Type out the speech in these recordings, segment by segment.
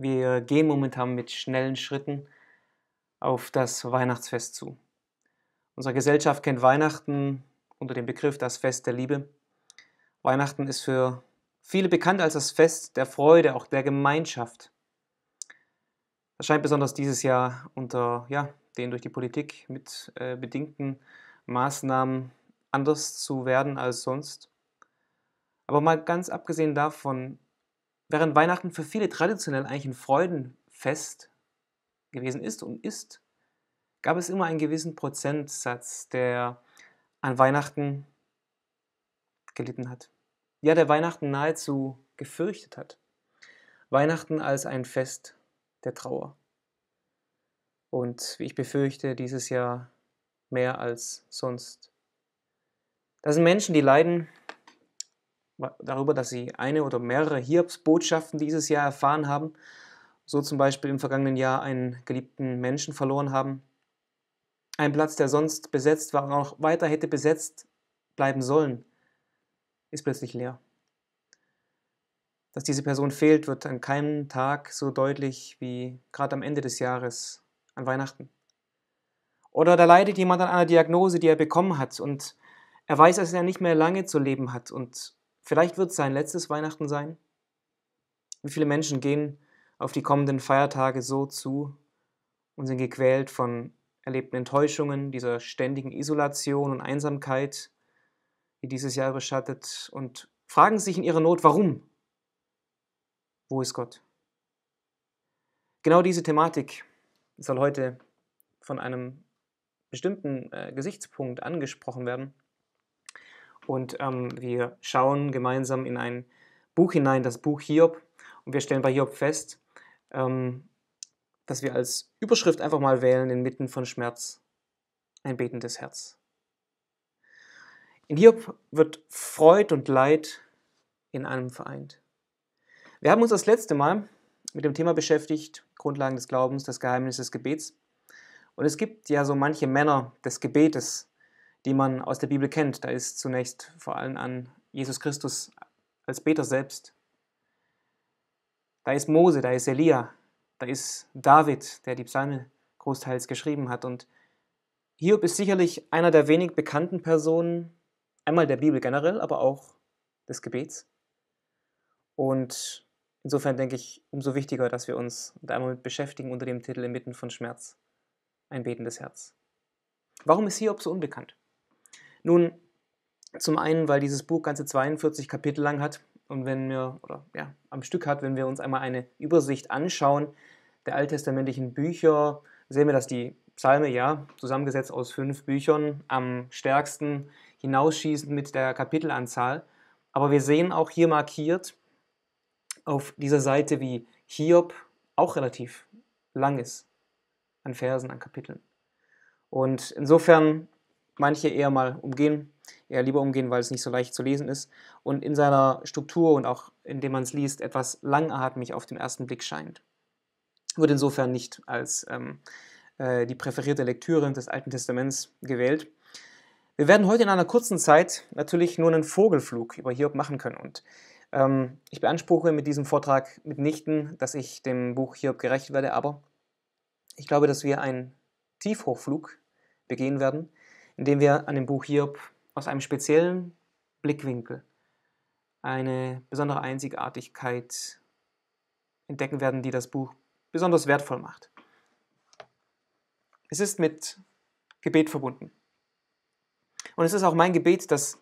Wir gehen momentan mit schnellen Schritten auf das Weihnachtsfest zu. Unsere Gesellschaft kennt Weihnachten unter dem Begriff das Fest der Liebe. Weihnachten ist für viele bekannt als das Fest der Freude, auch der Gemeinschaft. Das scheint besonders dieses Jahr unter ja, den durch die Politik mit äh, bedingten Maßnahmen anders zu werden als sonst. Aber mal ganz abgesehen davon, Während Weihnachten für viele traditionell eigentlich ein Freudenfest gewesen ist und ist, gab es immer einen gewissen Prozentsatz, der an Weihnachten gelitten hat. Ja, der Weihnachten nahezu gefürchtet hat. Weihnachten als ein Fest der Trauer. Und wie ich befürchte, dieses Jahr mehr als sonst. Das sind Menschen, die leiden darüber, dass sie eine oder mehrere Hiobsbotschaften dieses Jahr erfahren haben, so zum Beispiel im vergangenen Jahr einen geliebten Menschen verloren haben. Ein Platz, der sonst besetzt war und auch weiter hätte besetzt bleiben sollen, ist plötzlich leer. Dass diese Person fehlt, wird an keinem Tag so deutlich wie gerade am Ende des Jahres, an Weihnachten. Oder da leidet jemand an einer Diagnose, die er bekommen hat und er weiß, dass er nicht mehr lange zu leben hat und Vielleicht wird es sein letztes Weihnachten sein. Wie viele Menschen gehen auf die kommenden Feiertage so zu und sind gequält von erlebten Enttäuschungen, dieser ständigen Isolation und Einsamkeit, die dieses Jahr überschattet und fragen sich in ihrer Not, warum? Wo ist Gott? Genau diese Thematik soll heute von einem bestimmten äh, Gesichtspunkt angesprochen werden. Und ähm, wir schauen gemeinsam in ein Buch hinein, das Buch Hiob. Und wir stellen bei Hiob fest, ähm, dass wir als Überschrift einfach mal wählen, inmitten von Schmerz, ein betendes Herz. In Hiob wird Freud und Leid in einem vereint. Wir haben uns das letzte Mal mit dem Thema beschäftigt, Grundlagen des Glaubens, das Geheimnis des Gebets. Und es gibt ja so manche Männer des Gebetes, die man aus der Bibel kennt. Da ist zunächst vor allem an Jesus Christus als Beter selbst. Da ist Mose, da ist Elia, da ist David, der die Psalme großteils geschrieben hat. Und Hiob ist sicherlich einer der wenig bekannten Personen, einmal der Bibel generell, aber auch des Gebets. Und insofern denke ich, umso wichtiger, dass wir uns da einmal mit beschäftigen unter dem Titel Inmitten von Schmerz, ein betendes Herz. Warum ist Hiob so unbekannt? Nun, zum einen, weil dieses Buch ganze 42 Kapitel lang hat und wenn wir, oder ja, am Stück hat, wenn wir uns einmal eine Übersicht anschauen der alttestamentlichen Bücher, sehen wir, dass die Psalme, ja, zusammengesetzt aus fünf Büchern, am stärksten hinausschießen mit der Kapitelanzahl. Aber wir sehen auch hier markiert auf dieser Seite, wie Hiob auch relativ lang ist an Versen, an Kapiteln. Und insofern manche eher mal umgehen, eher lieber umgehen, weil es nicht so leicht zu lesen ist und in seiner Struktur und auch indem man es liest, etwas langatmig auf den ersten Blick scheint. Wird insofern nicht als ähm, äh, die präferierte Lektüre des Alten Testaments gewählt. Wir werden heute in einer kurzen Zeit natürlich nur einen Vogelflug über Hiob machen können und ähm, ich beanspruche mit diesem Vortrag mitnichten, dass ich dem Buch Hiob gerecht werde, aber ich glaube, dass wir einen Tiefhochflug begehen werden indem wir an dem Buch Hiob aus einem speziellen Blickwinkel eine besondere Einzigartigkeit entdecken werden, die das Buch besonders wertvoll macht. Es ist mit Gebet verbunden. Und es ist auch mein Gebet, dass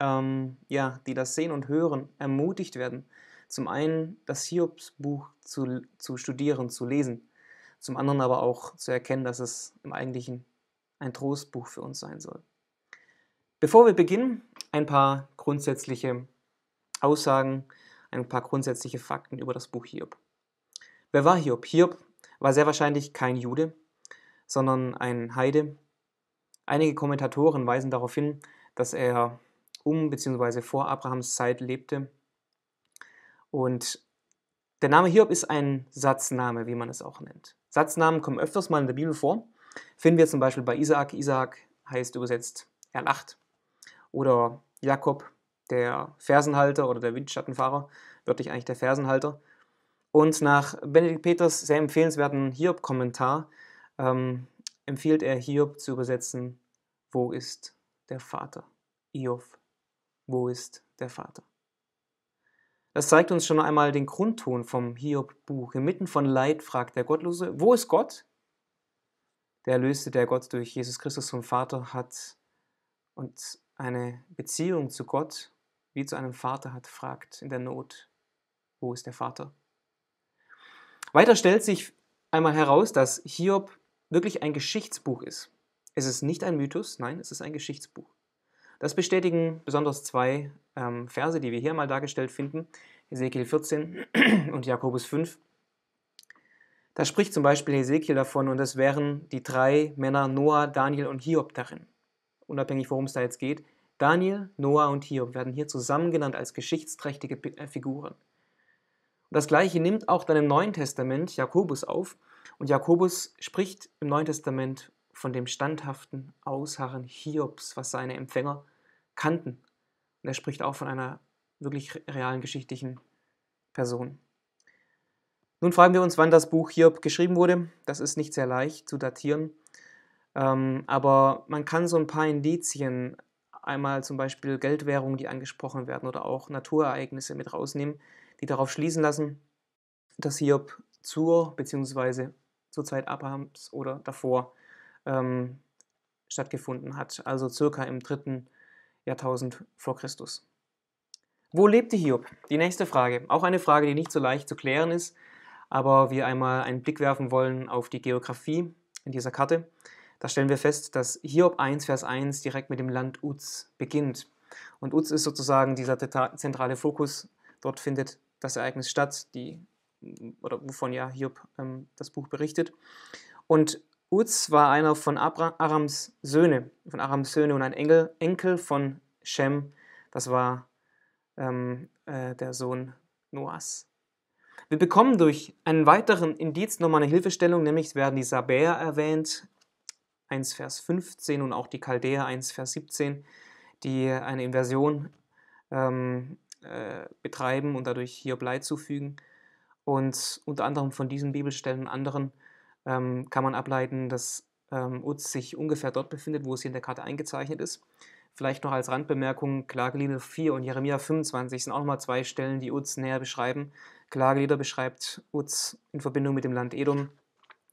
ähm, ja, die das sehen und hören, ermutigt werden. Zum einen das Hiobs-Buch zu, zu studieren, zu lesen, zum anderen aber auch zu erkennen, dass es im eigentlichen ein Trostbuch für uns sein soll. Bevor wir beginnen, ein paar grundsätzliche Aussagen, ein paar grundsätzliche Fakten über das Buch Hiob. Wer war Hiob? Hiob war sehr wahrscheinlich kein Jude, sondern ein Heide. Einige Kommentatoren weisen darauf hin, dass er um bzw. vor Abrahams Zeit lebte. Und der Name Hiob ist ein Satzname, wie man es auch nennt. Satznamen kommen öfters mal in der Bibel vor. Finden wir zum Beispiel bei Isaak. Isaak heißt übersetzt er lacht. Oder Jakob, der Fersenhalter oder der Windschattenfahrer, wörtlich eigentlich der Fersenhalter. Und nach Benedikt Peters sehr empfehlenswerten Hiob-Kommentar ähm, empfiehlt er Hiob zu übersetzen, wo ist der Vater? Iof, wo ist der Vater? Das zeigt uns schon einmal den Grundton vom Hiob-Buch. Inmitten von Leid fragt der Gottlose, wo ist Gott? der Erlöste, der Gott durch Jesus Christus vom Vater hat und eine Beziehung zu Gott wie zu einem Vater hat, fragt in der Not, wo ist der Vater? Weiter stellt sich einmal heraus, dass Hiob wirklich ein Geschichtsbuch ist. Es ist nicht ein Mythos, nein, es ist ein Geschichtsbuch. Das bestätigen besonders zwei ähm, Verse, die wir hier mal dargestellt finden, Ezekiel 14 und Jakobus 5. Da spricht zum Beispiel Ezekiel davon und das wären die drei Männer Noah, Daniel und Hiob darin. Unabhängig, worum es da jetzt geht. Daniel, Noah und Hiob werden hier zusammen genannt als geschichtsträchtige äh, Figuren. Und das Gleiche nimmt auch dann im Neuen Testament Jakobus auf. Und Jakobus spricht im Neuen Testament von dem standhaften Ausharren Hiobs, was seine Empfänger kannten. Und er spricht auch von einer wirklich realen geschichtlichen Person. Nun fragen wir uns, wann das Buch Hiob geschrieben wurde. Das ist nicht sehr leicht zu datieren, ähm, aber man kann so ein paar Indizien, einmal zum Beispiel Geldwährungen, die angesprochen werden, oder auch Naturereignisse mit rausnehmen, die darauf schließen lassen, dass Hiob zur bzw. zur Zeit Abrahams oder davor ähm, stattgefunden hat, also circa im dritten Jahrtausend vor Christus. Wo lebte Hiob? Die nächste Frage. Auch eine Frage, die nicht so leicht zu klären ist aber wir einmal einen Blick werfen wollen auf die Geografie in dieser Karte, da stellen wir fest, dass Hiob 1, Vers 1 direkt mit dem Land Uz beginnt. Und Uz ist sozusagen dieser zentrale Fokus. Dort findet das Ereignis statt, die, oder wovon ja Hiob ähm, das Buch berichtet. Und Uz war einer von Abra Arams Söhne, von Arams Söhne und ein Engel, Enkel von Shem, das war ähm, äh, der Sohn Noas. Wir bekommen durch einen weiteren Indiz nochmal eine Hilfestellung, nämlich werden die Sabäer erwähnt, 1 Vers 15 und auch die Chaldäer 1 Vers 17, die eine Inversion ähm, äh, betreiben und dadurch hier Blei zufügen. Und unter anderem von diesen Bibelstellen und anderen ähm, kann man ableiten, dass ähm, Uz sich ungefähr dort befindet, wo es hier in der Karte eingezeichnet ist. Vielleicht noch als Randbemerkung, Klagelieder 4 und Jeremia 25 sind auch nochmal zwei Stellen, die Uz näher beschreiben, Klagelieder beschreibt Uz in Verbindung mit dem Land Edom.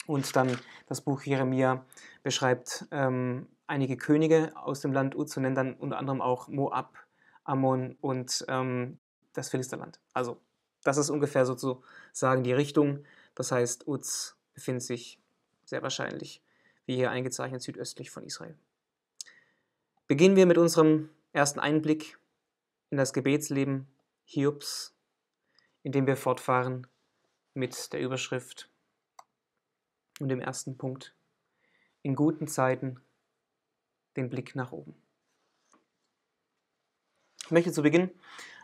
Und dann das Buch Jeremia beschreibt ähm, einige Könige aus dem Land Uz und nennt dann unter anderem auch Moab, Ammon und ähm, das Philisterland. Also das ist ungefähr sozusagen die Richtung. Das heißt, Uz befindet sich sehr wahrscheinlich, wie hier eingezeichnet, südöstlich von Israel. Beginnen wir mit unserem ersten Einblick in das Gebetsleben Hiobs indem wir fortfahren mit der Überschrift und dem ersten Punkt. In guten Zeiten den Blick nach oben. Ich möchte zu Beginn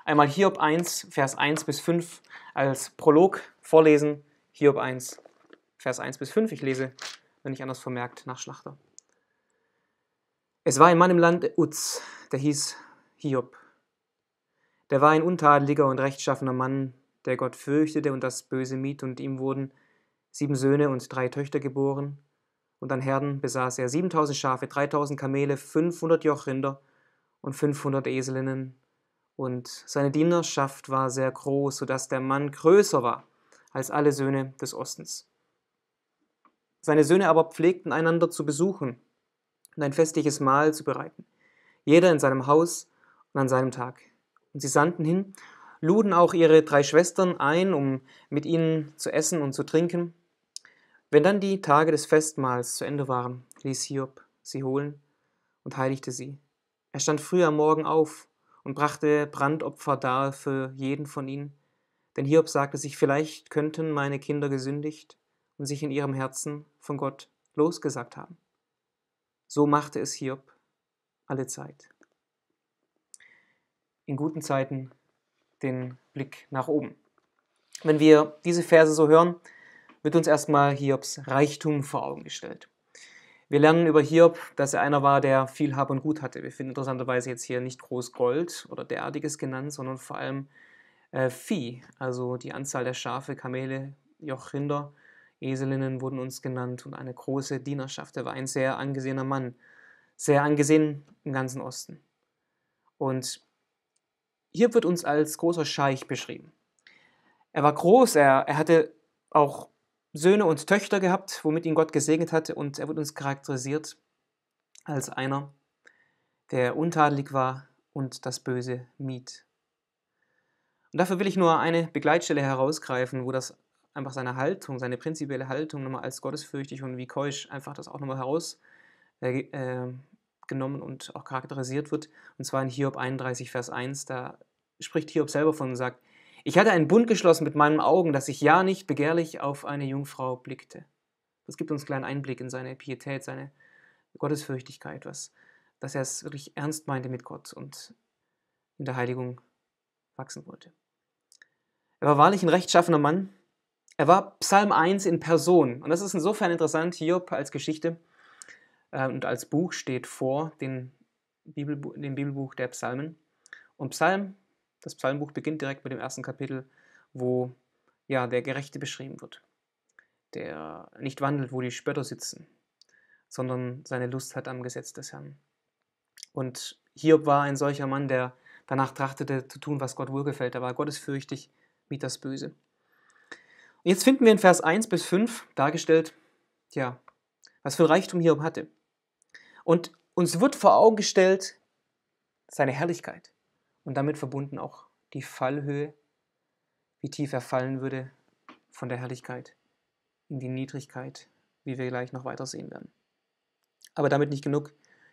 einmal Hiob 1, Vers 1 bis 5 als Prolog vorlesen. Hiob 1, Vers 1 bis 5. Ich lese, wenn nicht anders vermerkt, nach Schlachter. Es war in meinem Land Uz, der hieß Hiob. Der war ein untadeliger und rechtschaffener Mann, der Gott fürchtete und das Böse mied, und ihm wurden sieben Söhne und drei Töchter geboren. Und an Herden besaß er 7000 Schafe, 3000 Kamele, 500 Jochrinder und 500 Eselinnen. Und seine Dienerschaft war sehr groß, sodass der Mann größer war als alle Söhne des Ostens. Seine Söhne aber pflegten einander zu besuchen und ein festliches Mahl zu bereiten, jeder in seinem Haus und an seinem Tag. Und sie sandten hin luden auch ihre drei Schwestern ein, um mit ihnen zu essen und zu trinken. Wenn dann die Tage des Festmahls zu Ende waren, ließ Hiob sie holen und heiligte sie. Er stand früh am Morgen auf und brachte Brandopfer dar für jeden von ihnen. Denn Hiob sagte sich, vielleicht könnten meine Kinder gesündigt und sich in ihrem Herzen von Gott losgesagt haben. So machte es Hiob alle Zeit. In guten Zeiten den Blick nach oben. Wenn wir diese Verse so hören, wird uns erstmal Hiobs Reichtum vor Augen gestellt. Wir lernen über Hiob, dass er einer war, der viel Hab und Gut hatte. Wir finden interessanterweise jetzt hier nicht groß Gold oder derartiges genannt, sondern vor allem äh, Vieh, also die Anzahl der Schafe, Kamele, Jochrinder, Eselinnen wurden uns genannt und eine große Dienerschaft. Er war ein sehr angesehener Mann, sehr angesehen im ganzen Osten. Und hier wird uns als großer Scheich beschrieben. Er war groß, er, er hatte auch Söhne und Töchter gehabt, womit ihn Gott gesegnet hatte, und er wird uns charakterisiert als einer, der untadelig war und das Böse mied. Und dafür will ich nur eine Begleitstelle herausgreifen, wo das einfach seine Haltung, seine prinzipielle Haltung nochmal als gottesfürchtig und wie keusch einfach das auch nochmal heraus äh, äh genommen und auch charakterisiert wird. Und zwar in Hiob 31, Vers 1. Da spricht Hiob selber von und sagt, ich hatte einen Bund geschlossen mit meinen Augen, dass ich ja nicht begehrlich auf eine Jungfrau blickte. Das gibt uns einen kleinen Einblick in seine Pietät, seine Gottesfürchtigkeit, was, dass er es wirklich ernst meinte mit Gott und in der Heiligung wachsen wollte. Er war wahrlich ein rechtschaffener Mann. Er war Psalm 1 in Person. Und das ist insofern interessant, Hiob als Geschichte, äh, und als Buch steht vor den Bibelbu dem Bibelbuch der Psalmen. Und Psalm, das Psalmbuch beginnt direkt mit dem ersten Kapitel, wo ja, der Gerechte beschrieben wird, der nicht wandelt, wo die Spötter sitzen, sondern seine Lust hat am Gesetz des Herrn. Und Hiob war ein solcher Mann, der danach trachtete zu tun, was Gott wohlgefällt. Er war gottesfürchtig, wie das Böse. Und jetzt finden wir in Vers 1 bis 5 dargestellt, ja, was für ein Reichtum Hiob hatte. Und uns wird vor Augen gestellt seine Herrlichkeit und damit verbunden auch die Fallhöhe, wie tief er fallen würde von der Herrlichkeit in die Niedrigkeit, wie wir gleich noch weiter sehen werden. Aber damit nicht genug.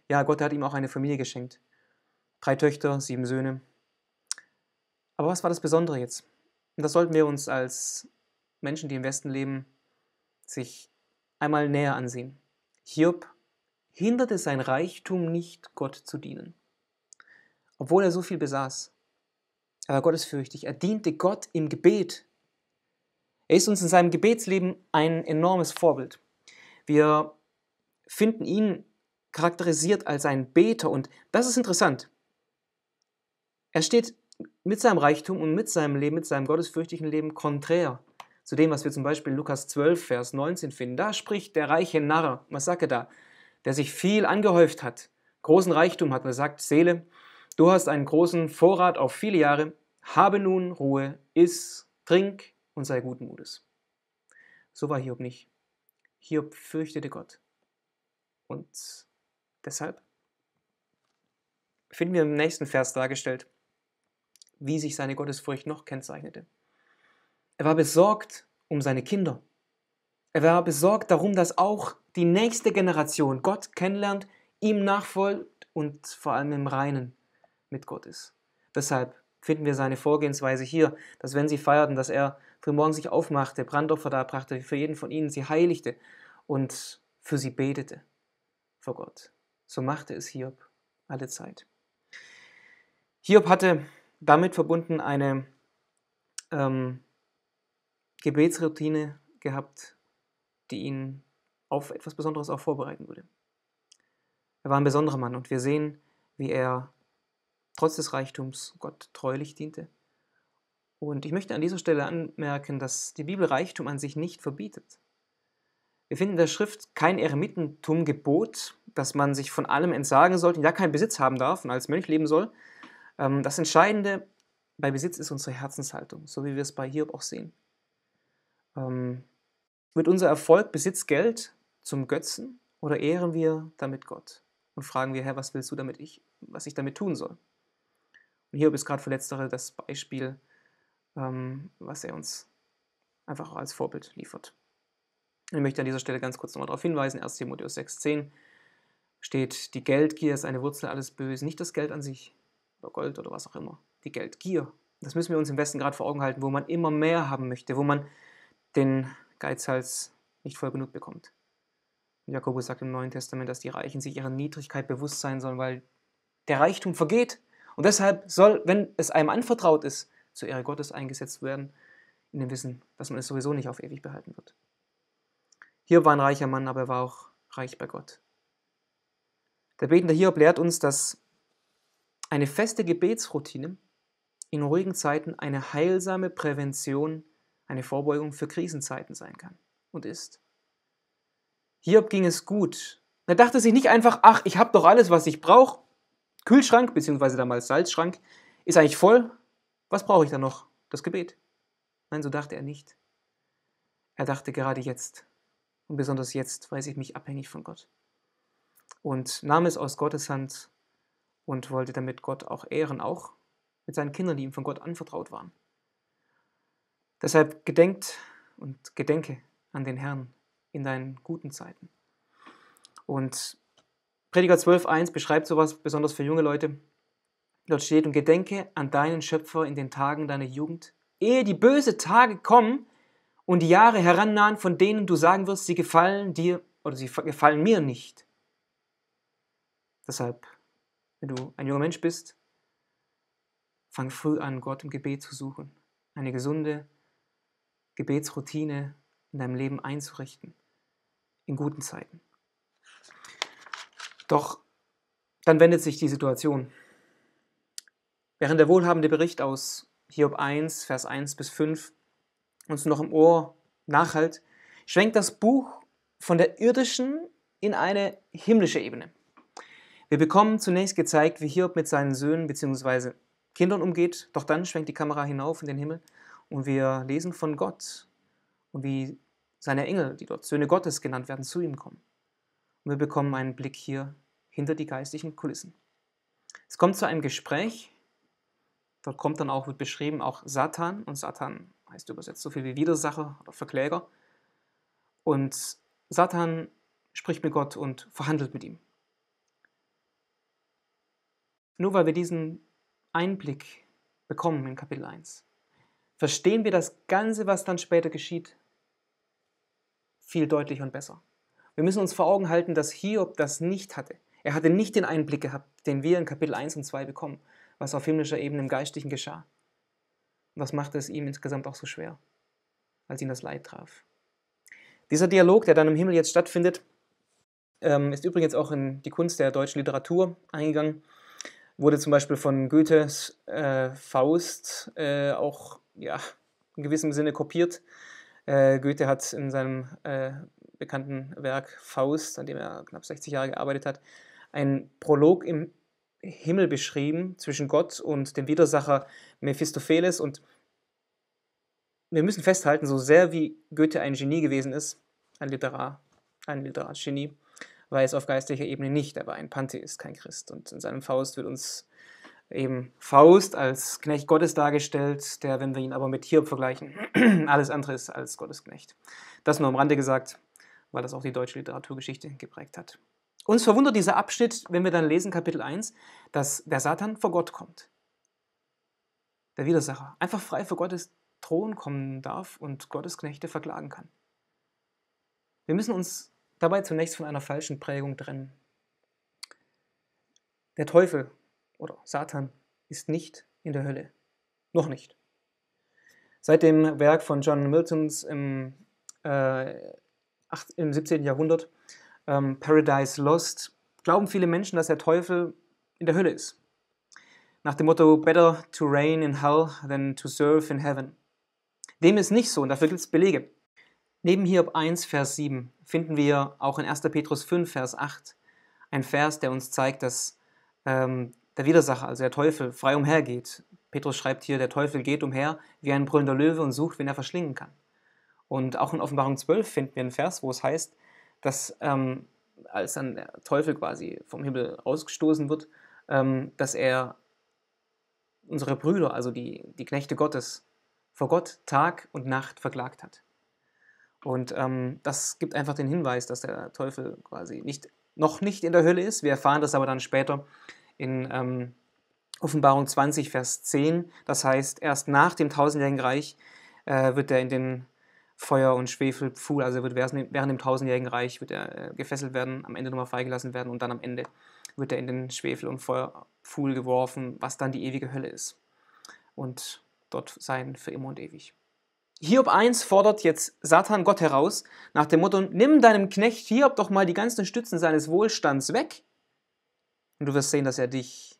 Ja, Gott hat ihm auch eine Familie geschenkt. Drei Töchter, sieben Söhne. Aber was war das Besondere jetzt? Und das sollten wir uns als Menschen, die im Westen leben, sich einmal näher ansehen. Hiob hinderte sein Reichtum nicht, Gott zu dienen. Obwohl er so viel besaß. Er war gottesfürchtig. Er diente Gott im Gebet. Er ist uns in seinem Gebetsleben ein enormes Vorbild. Wir finden ihn charakterisiert als ein Beter und das ist interessant. Er steht mit seinem Reichtum und mit seinem Leben, mit seinem gottesfürchtigen Leben konträr zu dem, was wir zum Beispiel in Lukas 12, Vers 19 finden. Da spricht der reiche Narr. Was sagt er da? der sich viel angehäuft hat, großen Reichtum hat und er sagt, Seele, du hast einen großen Vorrat auf viele Jahre, habe nun Ruhe, iss, trink und sei guten Mutes. So war Hiob nicht. Hiob fürchtete Gott. Und deshalb finden wir im nächsten Vers dargestellt, wie sich seine Gottesfurcht noch kennzeichnete. Er war besorgt um seine Kinder. Er war besorgt darum, dass auch die nächste Generation Gott kennenlernt, ihm nachfolgt und vor allem im Reinen mit Gott ist. Deshalb finden wir seine Vorgehensweise hier, dass wenn sie feierten, dass er frühmorgen sich aufmachte, Brandopfer darbrachte, für jeden von ihnen sie heiligte und für sie betete vor Gott. So machte es Hiob alle Zeit. Hiob hatte damit verbunden eine ähm, Gebetsroutine gehabt, die ihn auf etwas Besonderes auch vorbereiten würde. Er war ein besonderer Mann und wir sehen, wie er trotz des Reichtums Gott treulich diente. Und ich möchte an dieser Stelle anmerken, dass die Bibel Reichtum an sich nicht verbietet. Wir finden in der Schrift kein Eremitentum-Gebot, dass man sich von allem entsagen sollte, ja keinen Besitz haben darf und als Mönch leben soll. Ähm, das Entscheidende bei Besitz ist unsere Herzenshaltung, so wie wir es bei Hiob auch sehen. Ähm, wird unser Erfolg Besitz Geld, zum Götzen oder ehren wir damit Gott und fragen wir, Herr, was willst du damit ich, was ich damit tun soll? Und Hiob ist gerade für Letztere das Beispiel, ähm, was er uns einfach auch als Vorbild liefert. Ich möchte an dieser Stelle ganz kurz nochmal darauf hinweisen, 1 Timotheus 6,10 steht, die Geldgier ist eine Wurzel alles Bösen, nicht das Geld an sich oder Gold oder was auch immer, die Geldgier. Das müssen wir uns im Westen gerade vor Augen halten, wo man immer mehr haben möchte, wo man den Geizhals nicht voll genug bekommt. Jakobus sagt im Neuen Testament, dass die Reichen sich ihrer Niedrigkeit bewusst sein sollen, weil der Reichtum vergeht. Und deshalb soll, wenn es einem anvertraut ist, zur Ehre Gottes eingesetzt werden, in dem Wissen, dass man es sowieso nicht auf ewig behalten wird. Hiob war ein reicher Mann, aber er war auch reich bei Gott. Der betende Hiob lehrt uns, dass eine feste Gebetsroutine in ruhigen Zeiten eine heilsame Prävention, eine Vorbeugung für Krisenzeiten sein kann und ist. Hiob ging es gut. Er dachte sich nicht einfach, ach, ich habe doch alles, was ich brauche. Kühlschrank, beziehungsweise damals Salzschrank, ist eigentlich voll. Was brauche ich da noch? Das Gebet. Nein, so dachte er nicht. Er dachte gerade jetzt. Und besonders jetzt weiß ich mich abhängig von Gott. Und nahm es aus Gottes Hand und wollte damit Gott auch ehren, auch mit seinen Kindern, die ihm von Gott anvertraut waren. Deshalb gedenkt und gedenke an den Herrn, in deinen guten Zeiten. Und Prediger 12.1 beschreibt sowas besonders für junge Leute. Dort steht, und gedenke an deinen Schöpfer in den Tagen deiner Jugend, ehe die böse Tage kommen und die Jahre herannahen, von denen du sagen wirst, sie gefallen dir oder sie gefallen mir nicht. Deshalb, wenn du ein junger Mensch bist, fang früh an, Gott im Gebet zu suchen, eine gesunde Gebetsroutine in deinem Leben einzurichten in guten Zeiten. Doch dann wendet sich die Situation. Während der wohlhabende Bericht aus Hiob 1, Vers 1 bis 5 uns noch im Ohr nachhalt, schwenkt das Buch von der irdischen in eine himmlische Ebene. Wir bekommen zunächst gezeigt, wie Hiob mit seinen Söhnen bzw. Kindern umgeht, doch dann schwenkt die Kamera hinauf in den Himmel und wir lesen von Gott und wie seine Engel, die dort Söhne Gottes genannt werden, zu ihm kommen. Und wir bekommen einen Blick hier hinter die geistlichen Kulissen. Es kommt zu einem Gespräch. Dort kommt dann auch, wird beschrieben, auch Satan. Und Satan heißt übersetzt so viel wie Widersacher oder Verkläger. Und Satan spricht mit Gott und verhandelt mit ihm. Nur weil wir diesen Einblick bekommen in Kapitel 1, verstehen wir das Ganze, was dann später geschieht, viel deutlicher und besser. Wir müssen uns vor Augen halten, dass Hiob das nicht hatte. Er hatte nicht den Einblick gehabt, den wir in Kapitel 1 und 2 bekommen, was auf himmlischer Ebene im Geistlichen geschah. Und das machte es ihm insgesamt auch so schwer, als ihn das Leid traf. Dieser Dialog, der dann im Himmel jetzt stattfindet, ähm, ist übrigens auch in die Kunst der deutschen Literatur eingegangen. Wurde zum Beispiel von Goethes äh, Faust äh, auch ja, in gewissem Sinne kopiert. Äh, Goethe hat in seinem äh, bekannten Werk Faust, an dem er knapp 60 Jahre gearbeitet hat, einen Prolog im Himmel beschrieben zwischen Gott und dem Widersacher Mephistopheles. Und wir müssen festhalten, so sehr wie Goethe ein Genie gewesen ist, ein Literar, ein Literatgenie, war es auf geistlicher Ebene nicht. Er war ein Pantheist, kein Christ. Und in seinem Faust wird uns eben Faust als Knecht Gottes dargestellt, der, wenn wir ihn aber mit Hiob vergleichen, alles andere ist als Gottesknecht. Das nur am Rande gesagt, weil das auch die deutsche Literaturgeschichte geprägt hat. Uns verwundert dieser Abschnitt, wenn wir dann lesen, Kapitel 1, dass der Satan vor Gott kommt. Der Widersacher einfach frei vor Gottes Thron kommen darf und Gottes Knechte verklagen kann. Wir müssen uns dabei zunächst von einer falschen Prägung trennen. Der Teufel oder Satan ist nicht in der Hölle. Noch nicht. Seit dem Werk von John Miltons im, äh, im 17. Jahrhundert, ähm, Paradise Lost, glauben viele Menschen, dass der Teufel in der Hölle ist. Nach dem Motto Better to reign in hell than to serve in heaven. Dem ist nicht so und dafür gibt es Belege. Neben Hiob 1, Vers 7 finden wir auch in 1. Petrus 5, Vers 8 ein Vers, der uns zeigt, dass ähm, der Widersacher, also der Teufel, frei umhergeht. Petrus schreibt hier, der Teufel geht umher wie ein brüllender Löwe und sucht, wen er verschlingen kann. Und auch in Offenbarung 12 finden wir einen Vers, wo es heißt, dass ähm, als dann der Teufel quasi vom Himmel ausgestoßen wird, ähm, dass er unsere Brüder, also die, die Knechte Gottes, vor Gott Tag und Nacht verklagt hat. Und ähm, das gibt einfach den Hinweis, dass der Teufel quasi nicht, noch nicht in der Hölle ist. Wir erfahren das aber dann später, in ähm, Offenbarung 20, Vers 10. Das heißt, erst nach dem tausendjährigen Reich äh, wird er in den Feuer- und Schwefelpfuhl, also wird während dem tausendjährigen Reich wird er äh, gefesselt werden, am Ende nochmal freigelassen werden und dann am Ende wird er in den Schwefel- und Feuerpfuhl geworfen, was dann die ewige Hölle ist. Und dort sein für immer und ewig. Hiob 1 fordert jetzt Satan Gott heraus, nach dem Motto, nimm deinem Knecht Hiob doch mal die ganzen Stützen seines Wohlstands weg und du wirst sehen, dass er dich,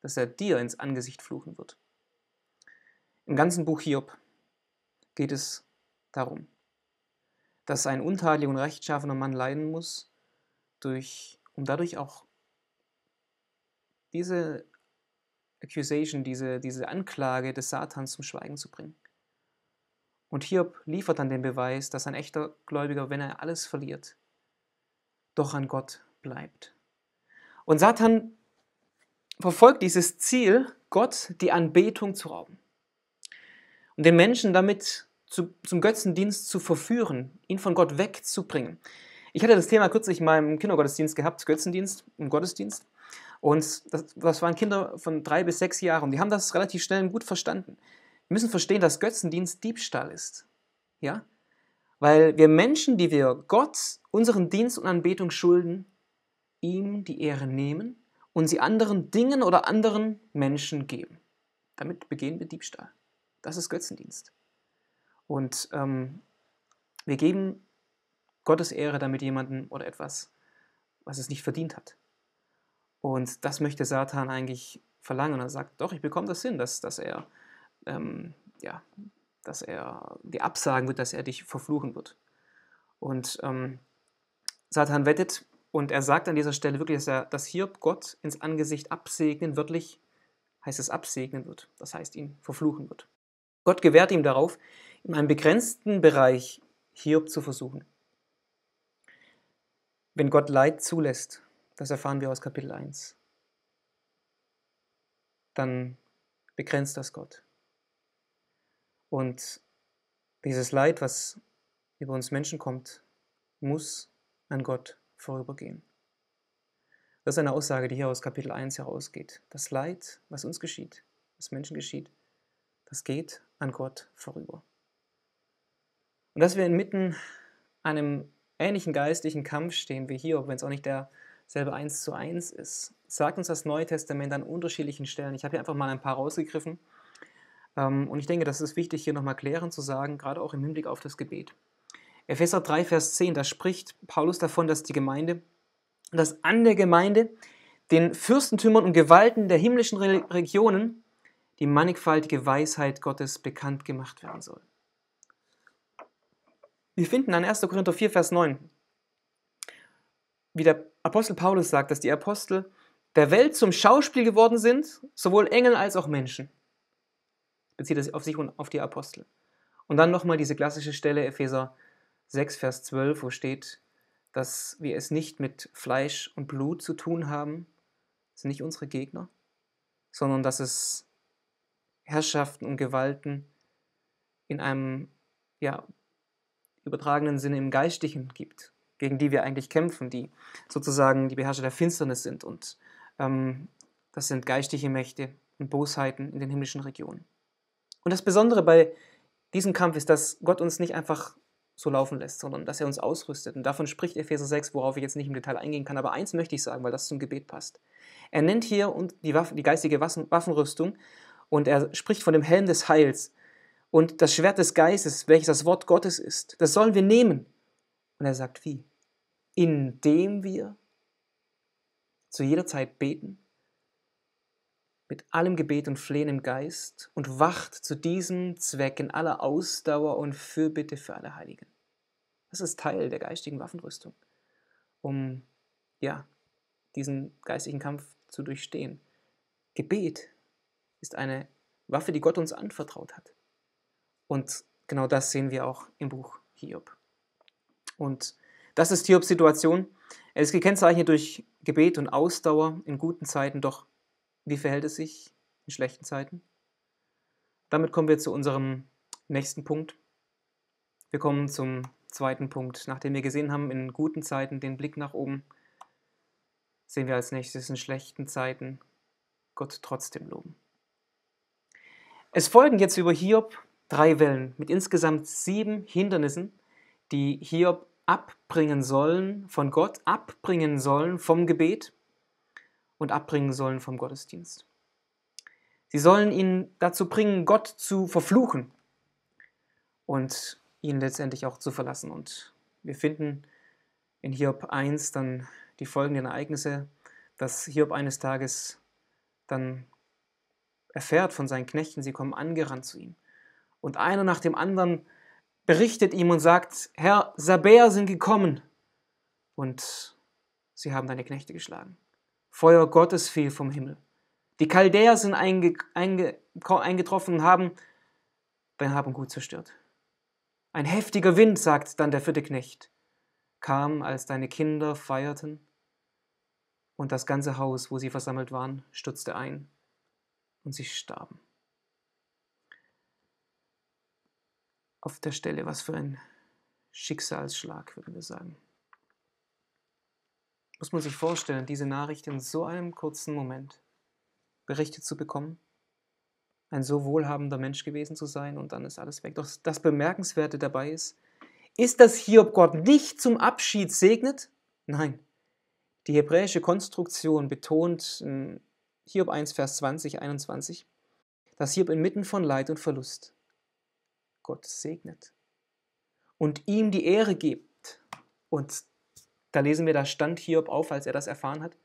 dass er dir ins Angesicht fluchen wird. Im ganzen Buch Hiob geht es darum, dass ein untadeliger und rechtschaffener Mann leiden muss, durch, um dadurch auch diese Accusation, diese, diese Anklage des Satans zum Schweigen zu bringen. Und Hiob liefert dann den Beweis, dass ein echter Gläubiger, wenn er alles verliert, doch an Gott bleibt. Und Satan verfolgt dieses Ziel, Gott die Anbetung zu rauben und den Menschen damit zu, zum Götzendienst zu verführen, ihn von Gott wegzubringen. Ich hatte das Thema kürzlich in meinem Kindergottesdienst gehabt, Götzendienst im Gottesdienst. Und das, das waren Kinder von drei bis sechs Jahren. Die haben das relativ schnell und gut verstanden. Wir müssen verstehen, dass Götzendienst Diebstahl ist. Ja? Weil wir Menschen, die wir Gott unseren Dienst und Anbetung schulden, ihm die Ehre nehmen und sie anderen Dingen oder anderen Menschen geben. Damit begehen wir Diebstahl. Das ist Götzendienst. Und ähm, wir geben Gottes Ehre damit jemandem oder etwas, was es nicht verdient hat. Und das möchte Satan eigentlich verlangen. Und er sagt, doch, ich bekomme das hin, dass, dass er, ähm, ja, dass er dir absagen wird, dass er dich verfluchen wird. Und ähm, Satan wettet und er sagt an dieser Stelle wirklich, dass, er, dass hier Gott ins Angesicht absegnen, wörtlich heißt es absegnen wird, das heißt ihn verfluchen wird. Gott gewährt ihm darauf, in einem begrenzten Bereich Hiob zu versuchen. Wenn Gott Leid zulässt, das erfahren wir aus Kapitel 1, dann begrenzt das Gott. Und dieses Leid, was über uns Menschen kommt, muss an Gott vorübergehen. Das ist eine Aussage, die hier aus Kapitel 1 herausgeht. Das Leid, was uns geschieht, was Menschen geschieht, das geht an Gott vorüber. Und dass wir inmitten einem ähnlichen geistlichen Kampf stehen wie hier, wenn es auch nicht derselbe eins zu eins ist, sagt uns das Neue Testament an unterschiedlichen Stellen. Ich habe hier einfach mal ein paar rausgegriffen. Ähm, und ich denke, das ist wichtig, hier nochmal klären zu sagen, gerade auch im Hinblick auf das Gebet. Epheser 3, Vers 10, da spricht Paulus davon, dass die Gemeinde, dass an der Gemeinde den Fürstentümern und Gewalten der himmlischen Re Regionen die mannigfaltige Weisheit Gottes bekannt gemacht werden soll. Wir finden an 1. Korinther 4, Vers 9, wie der Apostel Paulus sagt, dass die Apostel der Welt zum Schauspiel geworden sind, sowohl Engel als auch Menschen. Bezieht sich auf sich und auf die Apostel. Und dann nochmal diese klassische Stelle Epheser 3. 6, Vers 12, wo steht, dass wir es nicht mit Fleisch und Blut zu tun haben, sind nicht unsere Gegner, sondern dass es Herrschaften und Gewalten in einem ja, übertragenen Sinne im Geistigen gibt, gegen die wir eigentlich kämpfen, die sozusagen die Beherrscher der Finsternis sind. Und ähm, das sind geistige Mächte und Bosheiten in den himmlischen Regionen. Und das Besondere bei diesem Kampf ist, dass Gott uns nicht einfach so laufen lässt, sondern dass er uns ausrüstet. Und davon spricht Epheser 6, worauf ich jetzt nicht im Detail eingehen kann, aber eins möchte ich sagen, weil das zum Gebet passt. Er nennt hier die, Waffen, die geistige Waffenrüstung und er spricht von dem Helm des Heils und das Schwert des Geistes, welches das Wort Gottes ist. Das sollen wir nehmen. Und er sagt, wie? Indem wir zu jeder Zeit beten, mit allem Gebet und Flehen im Geist und wacht zu diesem Zweck in aller Ausdauer und Fürbitte für alle Heiligen. Das ist Teil der geistigen Waffenrüstung, um ja, diesen geistigen Kampf zu durchstehen. Gebet ist eine Waffe, die Gott uns anvertraut hat. Und genau das sehen wir auch im Buch Hiob. Und das ist Hiobs Situation. Er ist gekennzeichnet durch Gebet und Ausdauer in guten Zeiten, doch wie verhält es sich in schlechten Zeiten? Damit kommen wir zu unserem nächsten Punkt. Wir kommen zum zweiten Punkt. Nachdem wir gesehen haben, in guten Zeiten den Blick nach oben, sehen wir als nächstes in schlechten Zeiten Gott trotzdem loben. Es folgen jetzt über Hiob drei Wellen mit insgesamt sieben Hindernissen, die Hiob abbringen sollen von Gott, abbringen sollen vom Gebet und abbringen sollen vom Gottesdienst. Sie sollen ihn dazu bringen, Gott zu verfluchen. Und ihn letztendlich auch zu verlassen. Und wir finden in Hiob 1 dann die folgenden Ereignisse, dass Hiob eines Tages dann erfährt von seinen Knechten, sie kommen angerannt zu ihm. Und einer nach dem anderen berichtet ihm und sagt, Herr, Sabäer sind gekommen und sie haben deine Knechte geschlagen. Feuer Gottes fiel vom Himmel. Die Chaldäer sind einge, einge, eingetroffen und haben dein Hab und Gut zerstört. Ein heftiger Wind, sagt dann der vierte Knecht, kam, als deine Kinder feierten, und das ganze Haus, wo sie versammelt waren, stürzte ein, und sie starben. Auf der Stelle, was für ein Schicksalsschlag, würden wir sagen. Muss man sich vorstellen, diese Nachricht in so einem kurzen Moment berichtet zu bekommen? ein so wohlhabender Mensch gewesen zu sein und dann ist alles weg. Doch das Bemerkenswerte dabei ist, ist, dass Hiob Gott nicht zum Abschied segnet? Nein. Die hebräische Konstruktion betont Hiob 1, Vers 20, 21, dass Hiob inmitten von Leid und Verlust Gott segnet und ihm die Ehre gibt. Und da lesen wir, da stand Hiob auf, als er das erfahren hat,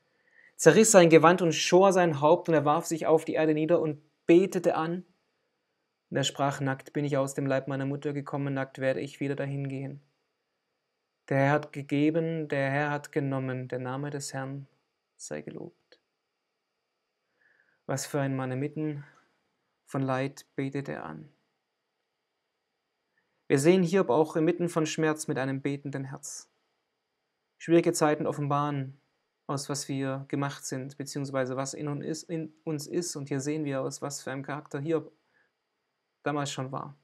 zerriss sein Gewand und schor sein Haupt und er warf sich auf die Erde nieder und betete an. Und er sprach, nackt bin ich aus dem Leib meiner Mutter gekommen, nackt werde ich wieder dahin gehen. Der Herr hat gegeben, der Herr hat genommen, der Name des Herrn sei gelobt. Was für ein Mann inmitten von Leid betet er an. Wir sehen Hiob auch inmitten von Schmerz mit einem betenden Herz. Schwierige Zeiten offenbaren aus was wir gemacht sind, beziehungsweise was in uns ist. Und hier sehen wir, aus was für einem Charakter Hiob damals schon war.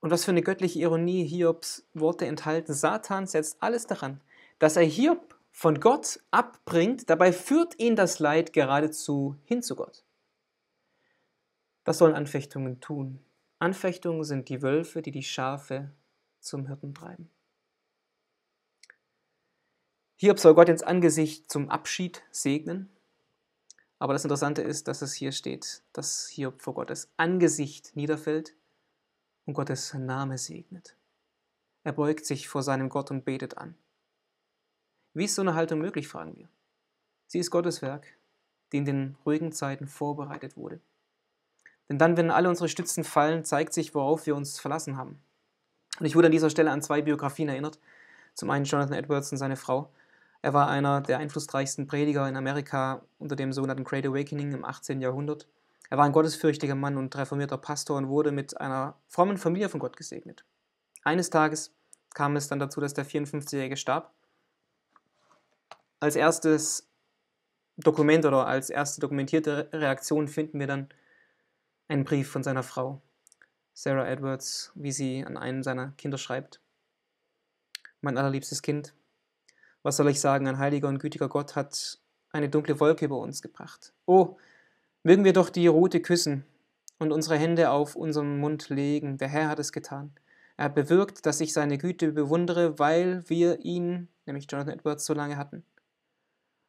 Und was für eine göttliche Ironie Hiobs Worte enthalten. Satan setzt alles daran, dass er Hiob von Gott abbringt, dabei führt ihn das Leid geradezu hin zu Gott. Was sollen Anfechtungen tun. Anfechtungen sind die Wölfe, die die Schafe zum Hirten treiben. Hiob soll Gott ins Angesicht zum Abschied segnen. Aber das Interessante ist, dass es hier steht, dass Hiob vor Gottes Angesicht niederfällt und Gottes Name segnet. Er beugt sich vor seinem Gott und betet an. Wie ist so eine Haltung möglich, fragen wir. Sie ist Gottes Werk, die in den ruhigen Zeiten vorbereitet wurde. Denn dann, wenn alle unsere Stützen fallen, zeigt sich, worauf wir uns verlassen haben. Und ich wurde an dieser Stelle an zwei Biografien erinnert. Zum einen Jonathan Edwards und seine Frau, er war einer der einflussreichsten Prediger in Amerika unter dem sogenannten Great Awakening im 18. Jahrhundert. Er war ein gottesfürchtiger Mann und reformierter Pastor und wurde mit einer frommen Familie von Gott gesegnet. Eines Tages kam es dann dazu, dass der 54-Jährige starb. Als erstes Dokument oder als erste dokumentierte Reaktion finden wir dann einen Brief von seiner Frau, Sarah Edwards, wie sie an einen seiner Kinder schreibt. Mein allerliebstes Kind, was soll ich sagen, ein heiliger und gütiger Gott hat eine dunkle Wolke über uns gebracht. Oh, mögen wir doch die Rute küssen und unsere Hände auf unseren Mund legen. Der Herr hat es getan. Er bewirkt, dass ich seine Güte bewundere, weil wir ihn, nämlich Jonathan Edwards, so lange hatten.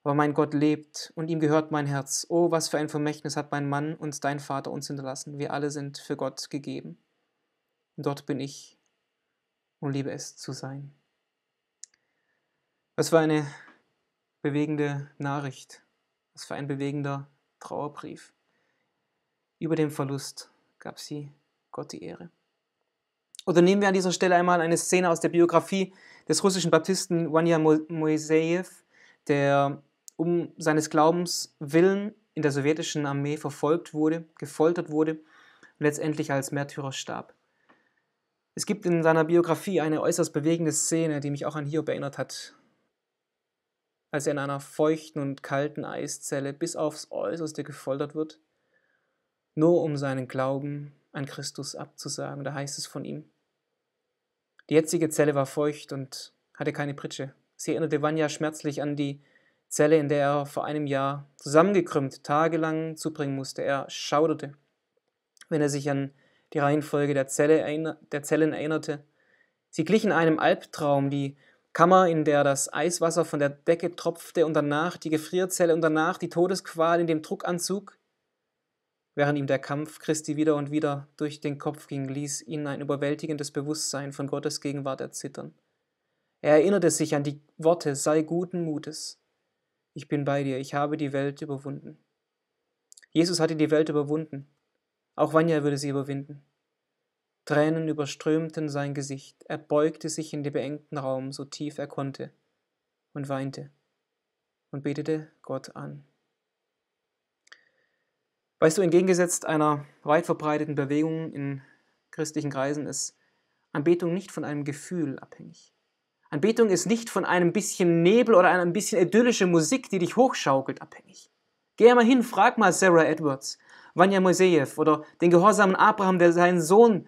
Aber mein Gott lebt und ihm gehört mein Herz. Oh, was für ein Vermächtnis hat mein Mann und dein Vater uns hinterlassen. Wir alle sind für Gott gegeben. Und dort bin ich und liebe es zu sein. Was für eine bewegende Nachricht, was für ein bewegender Trauerbrief. Über den Verlust gab sie Gott die Ehre. Oder nehmen wir an dieser Stelle einmal eine Szene aus der Biografie des russischen Baptisten Wanya Moisejew, der um seines Glaubens willen in der sowjetischen Armee verfolgt wurde, gefoltert wurde und letztendlich als Märtyrer starb. Es gibt in seiner Biografie eine äußerst bewegende Szene, die mich auch an Hiob erinnert hat, als er in einer feuchten und kalten Eiszelle bis aufs Äußerste gefoltert wird, nur um seinen Glauben an Christus abzusagen. Da heißt es von ihm. Die jetzige Zelle war feucht und hatte keine Pritsche. Sie erinnerte Vanya schmerzlich an die Zelle, in der er vor einem Jahr zusammengekrümmt tagelang zubringen musste. Er schauderte, wenn er sich an die Reihenfolge der, Zelle, der Zellen erinnerte. Sie glichen einem Albtraum, die Kammer, in der das Eiswasser von der Decke tropfte und danach die Gefrierzelle und danach die Todesqual in dem Druckanzug. Während ihm der Kampf Christi wieder und wieder durch den Kopf ging, ließ ihn ein überwältigendes Bewusstsein von Gottes Gegenwart erzittern. Er erinnerte sich an die Worte, sei guten Mutes. Ich bin bei dir, ich habe die Welt überwunden. Jesus hatte die Welt überwunden. Auch Vanya würde sie überwinden. Tränen überströmten sein Gesicht, er beugte sich in den beengten Raum, so tief er konnte, und weinte und betete Gott an. Weißt du, entgegengesetzt einer weit verbreiteten Bewegung in christlichen Kreisen ist Anbetung nicht von einem Gefühl abhängig. Anbetung ist nicht von einem bisschen Nebel oder einem bisschen idyllische Musik, die dich hochschaukelt, abhängig. Geh mal hin, frag mal Sarah Edwards, Vanya Moisejew oder den gehorsamen Abraham, der seinen Sohn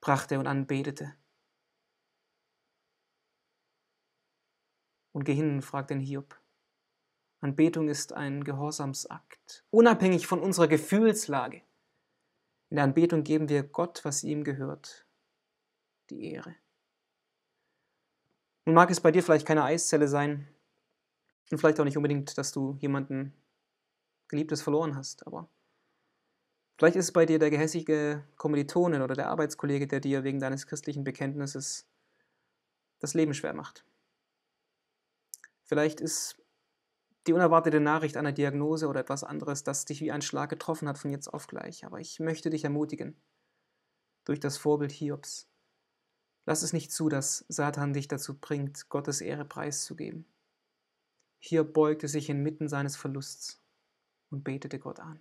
brachte und anbetete. Und geh hin, fragt den Hiob. Anbetung ist ein Gehorsamsakt, unabhängig von unserer Gefühlslage. In der Anbetung geben wir Gott, was ihm gehört, die Ehre. Nun mag es bei dir vielleicht keine Eiszelle sein und vielleicht auch nicht unbedingt, dass du jemanden Geliebtes verloren hast, aber Vielleicht ist es bei dir der gehässige Kommilitonin oder der Arbeitskollege, der dir wegen deines christlichen Bekenntnisses das Leben schwer macht. Vielleicht ist die unerwartete Nachricht einer Diagnose oder etwas anderes, das dich wie ein Schlag getroffen hat von jetzt auf gleich. Aber ich möchte dich ermutigen, durch das Vorbild Hiobs. Lass es nicht zu, dass Satan dich dazu bringt, Gottes Ehre preiszugeben. Hier beugte sich inmitten seines Verlusts und betete Gott an.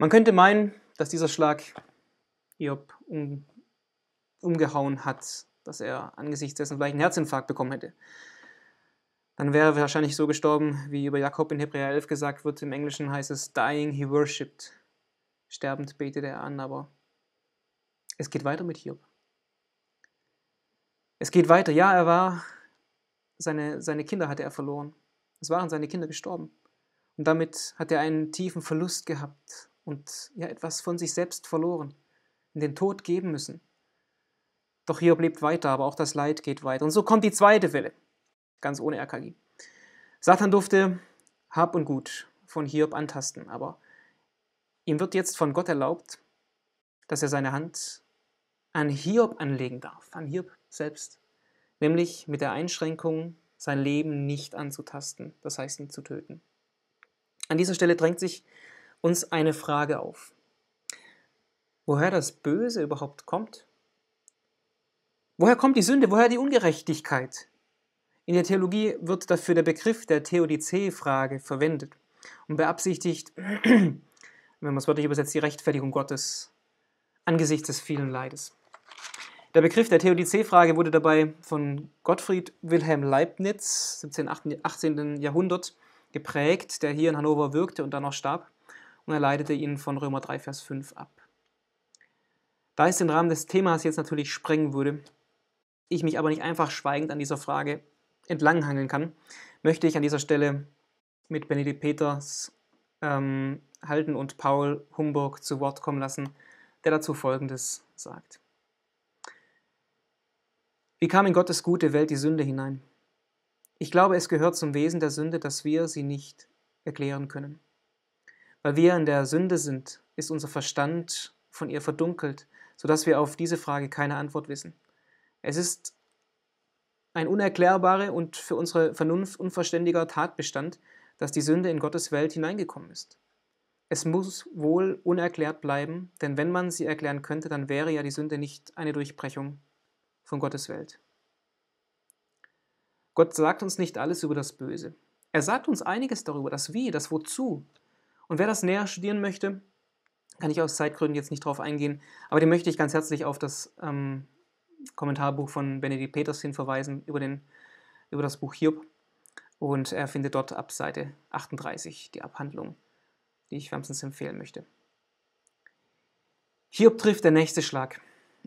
Man könnte meinen, dass dieser Schlag Hiob um, umgehauen hat, dass er angesichts dessen vielleicht einen Herzinfarkt bekommen hätte. Dann wäre er wahrscheinlich so gestorben, wie über Jakob in Hebräer 11 gesagt wird. Im Englischen heißt es, dying he worshipped. Sterbend betete er an, aber es geht weiter mit Hiob. Es geht weiter. Ja, er war, seine, seine Kinder hatte er verloren. Es waren seine Kinder gestorben. Und damit hat er einen tiefen Verlust gehabt und ja, etwas von sich selbst verloren, in den Tod geben müssen. Doch Hiob lebt weiter, aber auch das Leid geht weiter. Und so kommt die zweite Welle, ganz ohne RKG. Satan durfte Hab und Gut von Hiob antasten, aber ihm wird jetzt von Gott erlaubt, dass er seine Hand an Hiob anlegen darf, an Hiob selbst, nämlich mit der Einschränkung, sein Leben nicht anzutasten, das heißt ihn zu töten. An dieser Stelle drängt sich uns eine Frage auf. Woher das Böse überhaupt kommt? Woher kommt die Sünde? Woher die Ungerechtigkeit? In der Theologie wird dafür der Begriff der Theodizee-Frage verwendet und beabsichtigt, wenn man es wörtlich übersetzt, die Rechtfertigung Gottes angesichts des vielen Leides. Der Begriff der Theodizee-Frage wurde dabei von Gottfried Wilhelm Leibniz, 17. 18. Jahrhundert, geprägt, der hier in Hannover wirkte und dann noch starb und er leitete ihn von Römer 3, Vers 5 ab. Da es den Rahmen des Themas jetzt natürlich sprengen würde, ich mich aber nicht einfach schweigend an dieser Frage entlanghangeln kann, möchte ich an dieser Stelle mit Benedikt Peters ähm, halten und Paul Humburg zu Wort kommen lassen, der dazu Folgendes sagt. Wie kam in Gottes gute Welt die Sünde hinein? Ich glaube, es gehört zum Wesen der Sünde, dass wir sie nicht erklären können. Weil wir in der Sünde sind, ist unser Verstand von ihr verdunkelt, sodass wir auf diese Frage keine Antwort wissen. Es ist ein unerklärbarer und für unsere Vernunft unverständiger Tatbestand, dass die Sünde in Gottes Welt hineingekommen ist. Es muss wohl unerklärt bleiben, denn wenn man sie erklären könnte, dann wäre ja die Sünde nicht eine Durchbrechung von Gottes Welt. Gott sagt uns nicht alles über das Böse. Er sagt uns einiges darüber, das Wie, das Wozu, und wer das näher studieren möchte, kann ich aus Zeitgründen jetzt nicht drauf eingehen, aber dem möchte ich ganz herzlich auf das ähm, Kommentarbuch von Benedikt Peters hin verweisen über, den, über das Buch Hiob. Und er findet dort ab Seite 38 die Abhandlung, die ich wärmstens empfehlen möchte. Hiob trifft der nächste Schlag.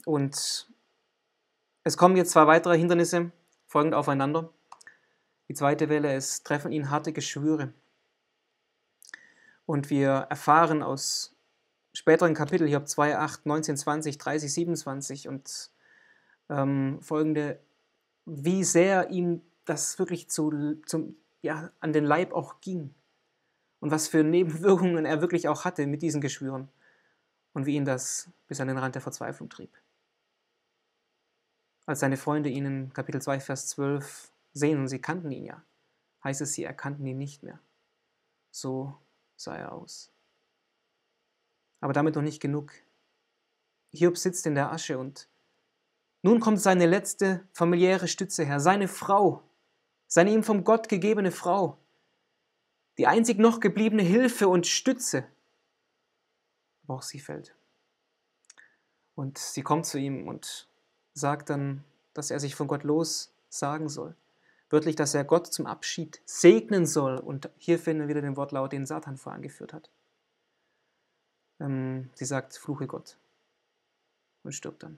Und es kommen jetzt zwei weitere Hindernisse folgend aufeinander. Die zweite Welle es treffen ihn harte Geschwüre. Und wir erfahren aus späteren Kapiteln, hier Hiob 2, 8, 19, 20, 30, 27 und ähm, folgende, wie sehr ihm das wirklich zu, zum, ja, an den Leib auch ging und was für Nebenwirkungen er wirklich auch hatte mit diesen Geschwüren und wie ihn das bis an den Rand der Verzweiflung trieb. Als seine Freunde ihn in Kapitel 2, Vers 12 sehen und sie kannten ihn ja, heißt es, sie erkannten ihn nicht mehr. So sah er aus. Aber damit noch nicht genug. Hiob sitzt in der Asche und nun kommt seine letzte familiäre Stütze her, seine Frau, seine ihm vom Gott gegebene Frau, die einzig noch gebliebene Hilfe und Stütze. Aber auch sie fällt. Und sie kommt zu ihm und sagt dann, dass er sich von Gott los sagen soll wörtlich, dass er Gott zum Abschied segnen soll. Und hier finden wir wieder den Wortlaut, den Satan vorangeführt hat. Ähm, sie sagt, fluche Gott und stirbt dann.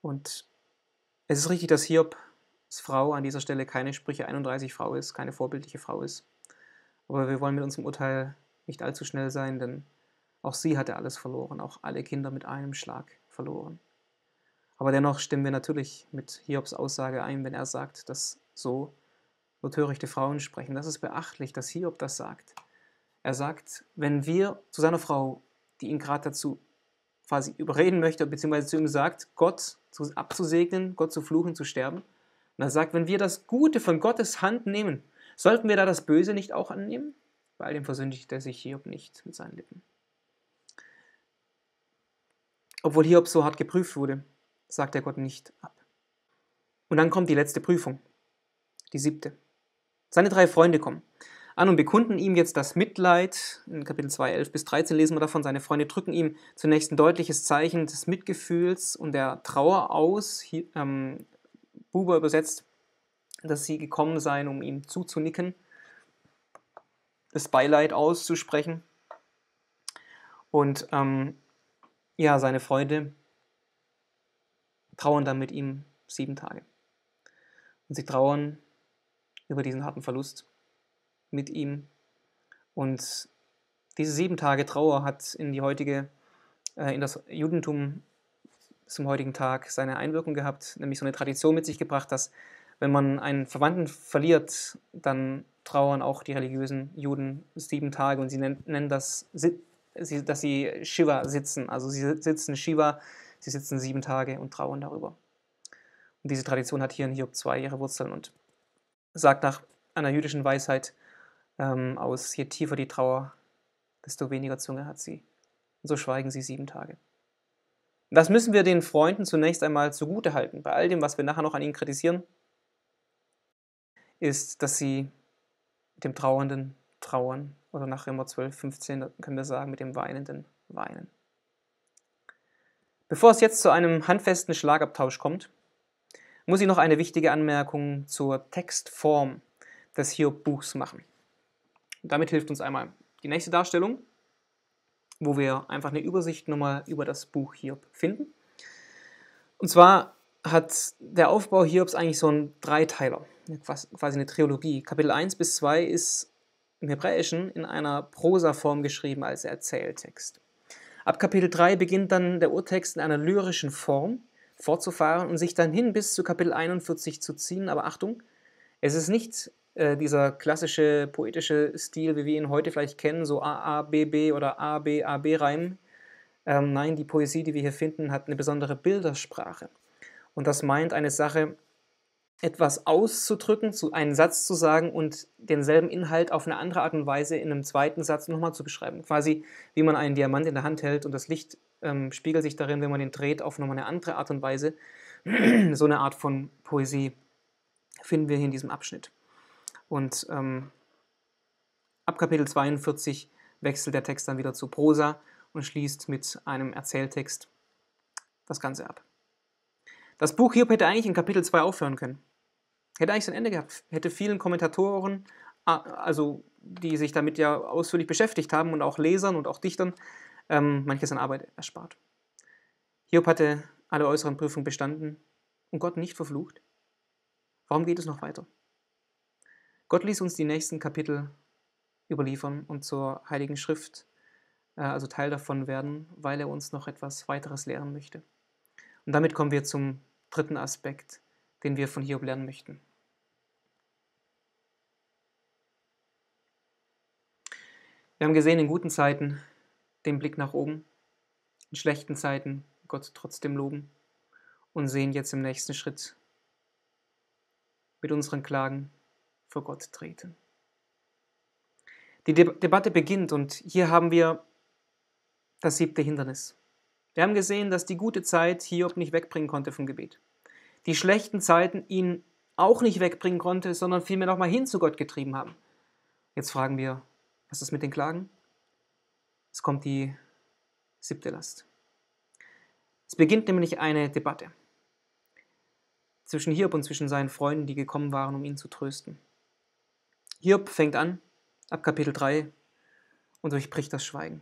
Und es ist richtig, dass Hiobs Frau an dieser Stelle keine Sprüche 31 Frau ist, keine vorbildliche Frau ist. Aber wir wollen mit unserem Urteil nicht allzu schnell sein, denn auch sie hatte alles verloren, auch alle Kinder mit einem Schlag verloren. Aber dennoch stimmen wir natürlich mit Hiobs Aussage ein, wenn er sagt, dass so nur törichte Frauen sprechen. Das ist beachtlich, dass Hiob das sagt. Er sagt, wenn wir zu seiner Frau, die ihn gerade dazu quasi überreden möchte, beziehungsweise zu ihm sagt, Gott abzusegnen, Gott zu fluchen, zu sterben, und er sagt, wenn wir das Gute von Gottes Hand nehmen, sollten wir da das Böse nicht auch annehmen? Bei all dem versündigt er sich Hiob nicht mit seinen Lippen. Obwohl Hiob so hart geprüft wurde, sagt er Gott nicht ab. Und dann kommt die letzte Prüfung, die siebte. Seine drei Freunde kommen an und bekunden ihm jetzt das Mitleid. In Kapitel 2, 11 bis 13 lesen wir davon, seine Freunde drücken ihm zunächst ein deutliches Zeichen des Mitgefühls und der Trauer aus. Hier, ähm, Buber übersetzt, dass sie gekommen seien, um ihm zuzunicken, das Beileid auszusprechen. Und ähm, ja, seine Freunde trauern dann mit ihm sieben Tage. Und sie trauern über diesen harten Verlust mit ihm. Und diese sieben Tage Trauer hat in die heutige, äh, in das Judentum zum heutigen Tag seine Einwirkung gehabt, nämlich so eine Tradition mit sich gebracht, dass wenn man einen Verwandten verliert, dann trauern auch die religiösen Juden sieben Tage und sie nennen, nennen das, dass sie Shiva sitzen. Also sie sitzen Shiva Sie sitzen sieben Tage und trauern darüber. Und diese Tradition hat hier in Hiob 2 ihre Wurzeln und sagt nach einer jüdischen Weisheit ähm, aus, je tiefer die Trauer, desto weniger Zunge hat sie. Und so schweigen sie sieben Tage. das müssen wir den Freunden zunächst einmal zugutehalten. Bei all dem, was wir nachher noch an ihnen kritisieren, ist, dass sie dem Trauernden trauern oder nach Römer 12, 15 können wir sagen, mit dem Weinenden weinen. Bevor es jetzt zu einem handfesten Schlagabtausch kommt, muss ich noch eine wichtige Anmerkung zur Textform des Hiob-Buchs machen. damit hilft uns einmal die nächste Darstellung, wo wir einfach eine Übersicht nochmal über das Buch Hiob finden. Und zwar hat der Aufbau Hiobs eigentlich so einen Dreiteiler, quasi eine Trilogie. Kapitel 1 bis 2 ist im Hebräischen in einer Prosaform geschrieben als Erzähltext. Ab Kapitel 3 beginnt dann der Urtext in einer lyrischen Form fortzufahren und sich dann hin bis zu Kapitel 41 zu ziehen. Aber Achtung, es ist nicht äh, dieser klassische poetische Stil, wie wir ihn heute vielleicht kennen, so AABB oder ABAB-Reim. Ähm, nein, die Poesie, die wir hier finden, hat eine besondere Bildersprache. Und das meint eine Sache, etwas auszudrücken, zu einen Satz zu sagen und denselben Inhalt auf eine andere Art und Weise in einem zweiten Satz nochmal zu beschreiben. Quasi wie man einen Diamant in der Hand hält und das Licht ähm, spiegelt sich darin, wenn man den dreht, auf nochmal eine andere Art und Weise. so eine Art von Poesie finden wir hier in diesem Abschnitt. Und ähm, ab Kapitel 42 wechselt der Text dann wieder zu Prosa und schließt mit einem Erzähltext das Ganze ab. Das Buch hier hätte eigentlich in Kapitel 2 aufhören können hätte eigentlich sein Ende gehabt. Hätte vielen Kommentatoren, also die sich damit ja ausführlich beschäftigt haben und auch Lesern und auch Dichtern, ähm, manches an Arbeit erspart. Hiob hatte alle äußeren Prüfungen bestanden und Gott nicht verflucht. Warum geht es noch weiter? Gott ließ uns die nächsten Kapitel überliefern und zur Heiligen Schrift, äh, also Teil davon werden, weil er uns noch etwas weiteres lehren möchte. Und damit kommen wir zum dritten Aspekt den wir von Hiob lernen möchten. Wir haben gesehen, in guten Zeiten den Blick nach oben, in schlechten Zeiten Gott trotzdem loben und sehen jetzt im nächsten Schritt mit unseren Klagen vor Gott treten. Die De Debatte beginnt und hier haben wir das siebte Hindernis. Wir haben gesehen, dass die gute Zeit Hiob nicht wegbringen konnte vom Gebet die schlechten Zeiten ihn auch nicht wegbringen konnte, sondern vielmehr nochmal hin zu Gott getrieben haben. Jetzt fragen wir, was ist mit den Klagen? Es kommt die siebte Last. Es beginnt nämlich eine Debatte zwischen Hiob und zwischen seinen Freunden, die gekommen waren, um ihn zu trösten. Hiob fängt an, ab Kapitel 3, und durchbricht das Schweigen.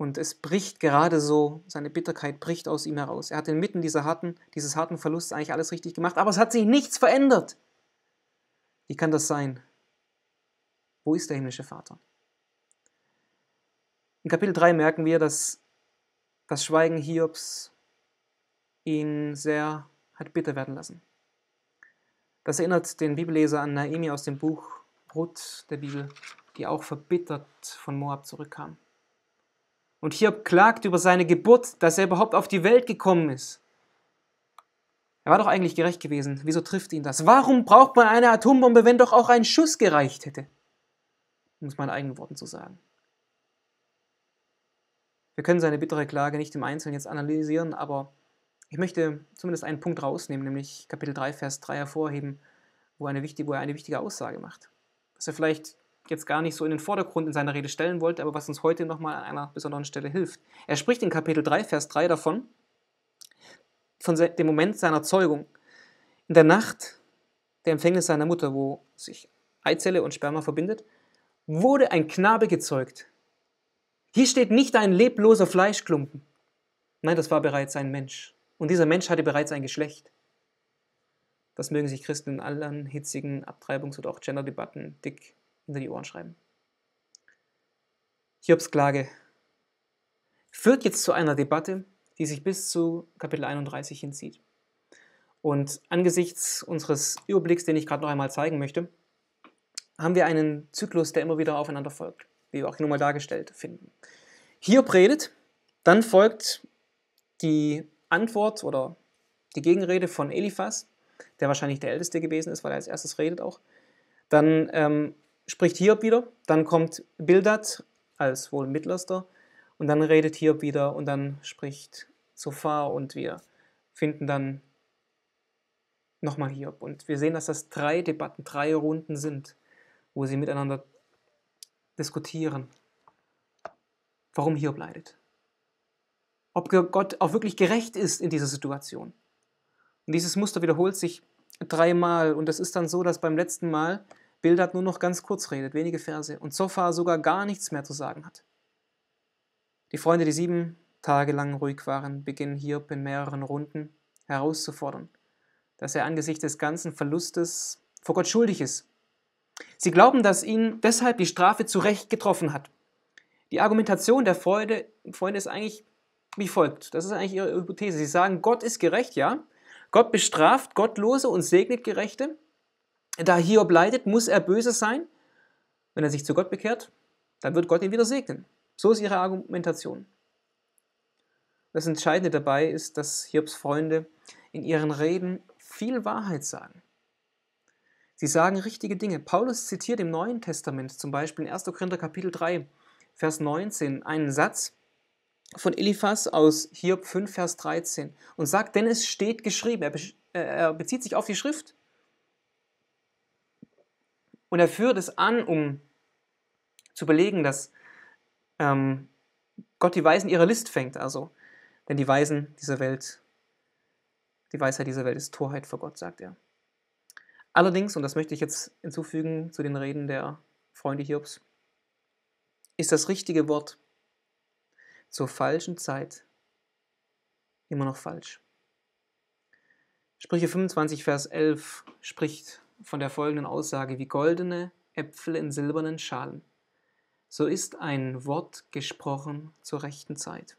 Und es bricht gerade so, seine Bitterkeit bricht aus ihm heraus. Er hat inmitten dieser harten, dieses harten Verlusts eigentlich alles richtig gemacht, aber es hat sich nichts verändert. Wie kann das sein? Wo ist der himmlische Vater? In Kapitel 3 merken wir, dass das Schweigen Hiobs ihn sehr hat bitter werden lassen. Das erinnert den Bibelleser an Naemi aus dem Buch Ruth der Bibel, die auch verbittert von Moab zurückkam. Und Hiob klagt über seine Geburt, dass er überhaupt auf die Welt gekommen ist. Er war doch eigentlich gerecht gewesen. Wieso trifft ihn das? Warum braucht man eine Atombombe, wenn doch auch ein Schuss gereicht hätte? Um es meinen eigenen Worten zu sagen. Wir können seine bittere Klage nicht im Einzelnen jetzt analysieren, aber ich möchte zumindest einen Punkt rausnehmen, nämlich Kapitel 3, Vers 3 hervorheben, wo, eine wichtige, wo er eine wichtige Aussage macht. Dass er vielleicht jetzt gar nicht so in den Vordergrund in seiner Rede stellen wollte, aber was uns heute nochmal an einer besonderen Stelle hilft. Er spricht in Kapitel 3, Vers 3 davon, von dem Moment seiner Zeugung. In der Nacht der Empfängnis seiner Mutter, wo sich Eizelle und Sperma verbindet, wurde ein Knabe gezeugt. Hier steht nicht ein lebloser Fleischklumpen. Nein, das war bereits ein Mensch. Und dieser Mensch hatte bereits ein Geschlecht. Das mögen sich Christen in allen hitzigen Abtreibungs- und auch Genderdebatten dick hinter die Ohren schreiben. Hiobs Klage führt jetzt zu einer Debatte, die sich bis zu Kapitel 31 hinzieht. Und angesichts unseres Überblicks, den ich gerade noch einmal zeigen möchte, haben wir einen Zyklus, der immer wieder aufeinander folgt, wie wir auch hier nochmal dargestellt finden. Hiob redet, dann folgt die Antwort oder die Gegenrede von Eliphas, der wahrscheinlich der Älteste gewesen ist, weil er als erstes redet auch. Dann ähm, spricht Hiob wieder, dann kommt Bildad als wohl mittlerster und dann redet Hiob wieder und dann spricht Sophar und wir finden dann nochmal Hiob. Und wir sehen, dass das drei Debatten, drei Runden sind, wo sie miteinander diskutieren, warum Hiob leidet. Ob Gott auch wirklich gerecht ist in dieser Situation. Und dieses Muster wiederholt sich dreimal. Und es ist dann so, dass beim letzten Mal Bildert nur noch ganz kurz redet, wenige Verse und Zophar sogar gar nichts mehr zu sagen hat. Die Freunde, die sieben Tage lang ruhig waren, beginnen Hiob in mehreren Runden herauszufordern, dass er angesichts des ganzen Verlustes vor Gott schuldig ist. Sie glauben, dass ihn deshalb die Strafe zu Recht getroffen hat. Die Argumentation der Freude, Freunde ist eigentlich wie folgt. Das ist eigentlich ihre Hypothese. Sie sagen, Gott ist gerecht, ja. Gott bestraft Gottlose und segnet Gerechte. Da Hiob leidet, muss er böse sein. Wenn er sich zu Gott bekehrt, dann wird Gott ihn wieder segnen. So ist ihre Argumentation. Das Entscheidende dabei ist, dass Hiobs Freunde in ihren Reden viel Wahrheit sagen. Sie sagen richtige Dinge. Paulus zitiert im Neuen Testament zum Beispiel in 1. Korinther Kapitel 3, Vers 19 einen Satz von Eliphas aus Hiob 5, Vers 13 und sagt, denn es steht geschrieben. Er äh, bezieht sich auf die Schrift. Und er führt es an, um zu belegen, dass ähm, Gott die Weisen ihrer List fängt, also. Denn die Weisen dieser Welt, die Weisheit dieser Welt ist Torheit vor Gott, sagt er. Allerdings, und das möchte ich jetzt hinzufügen zu den Reden der Freunde Hiobs, ist das richtige Wort zur falschen Zeit immer noch falsch. Sprüche 25, Vers 11 spricht von der folgenden Aussage, wie goldene Äpfel in silbernen Schalen. So ist ein Wort gesprochen zur rechten Zeit.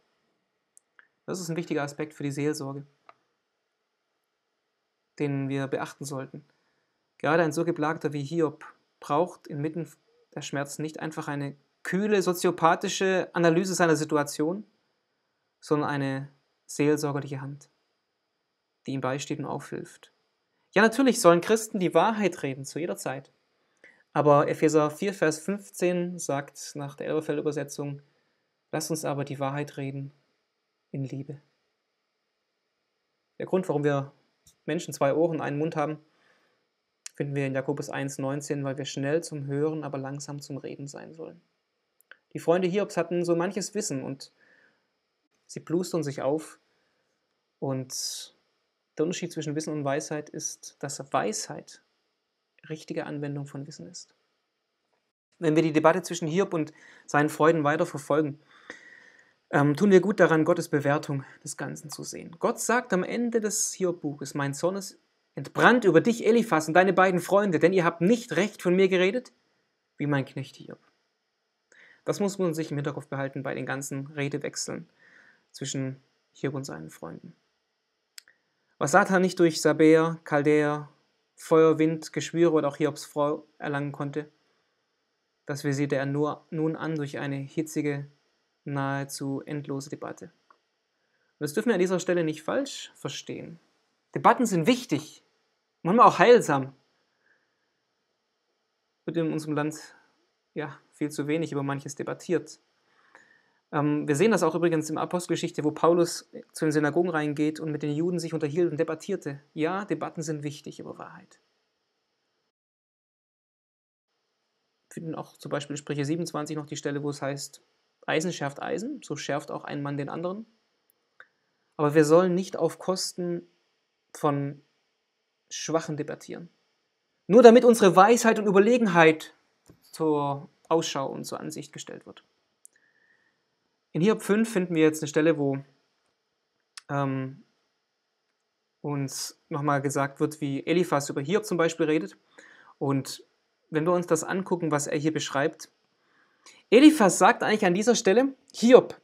Das ist ein wichtiger Aspekt für die Seelsorge, den wir beachten sollten. Gerade ein so geplagter wie Hiob braucht inmitten der Schmerzen nicht einfach eine kühle soziopathische Analyse seiner Situation, sondern eine seelsorgerliche Hand, die ihm beisteht und aufhilft. Ja, natürlich sollen Christen die Wahrheit reden, zu jeder Zeit. Aber Epheser 4, Vers 15 sagt nach der Elberfeld-Übersetzung, lass uns aber die Wahrheit reden in Liebe. Der Grund, warum wir Menschen zwei Ohren und einen Mund haben, finden wir in Jakobus 1, 19, weil wir schnell zum Hören, aber langsam zum Reden sein sollen. Die Freunde Hiobs hatten so manches Wissen und sie plustern sich auf und der Unterschied zwischen Wissen und Weisheit ist, dass Weisheit richtige Anwendung von Wissen ist. Wenn wir die Debatte zwischen Hiob und seinen Freuden weiter verfolgen, ähm, tun wir gut daran, Gottes Bewertung des Ganzen zu sehen. Gott sagt am Ende des Hiob-Buches: Mein Zorn ist entbrannt über dich, Eliphas, und deine beiden Freunde, denn ihr habt nicht recht von mir geredet, wie mein Knecht Hiob. Das muss man sich im Hinterkopf behalten bei den ganzen Redewechseln zwischen Hiob und seinen Freunden. Was Satan nicht durch Sabäer, Chaldäer, Feuer, Wind, Geschwüre oder auch Hiobs Frau erlangen konnte, das visierte er nur, nun an durch eine hitzige, nahezu endlose Debatte. Und das dürfen wir an dieser Stelle nicht falsch verstehen. Debatten sind wichtig, manchmal auch heilsam. Wird in unserem Land ja viel zu wenig über manches debattiert. Ähm, wir sehen das auch übrigens im Apostelgeschichte, wo Paulus zu den Synagogen reingeht und mit den Juden sich unterhielt und debattierte. Ja, Debatten sind wichtig über Wahrheit. Wir finden auch zum Beispiel in Sprüche 27 noch die Stelle, wo es heißt, Eisen schärft Eisen, so schärft auch ein Mann den anderen. Aber wir sollen nicht auf Kosten von Schwachen debattieren. Nur damit unsere Weisheit und Überlegenheit zur Ausschau und zur Ansicht gestellt wird. In Hiob 5 finden wir jetzt eine Stelle, wo ähm, uns nochmal gesagt wird, wie Eliphas über Hiob zum Beispiel redet. Und wenn wir uns das angucken, was er hier beschreibt, Eliphas sagt eigentlich an dieser Stelle, Hiob,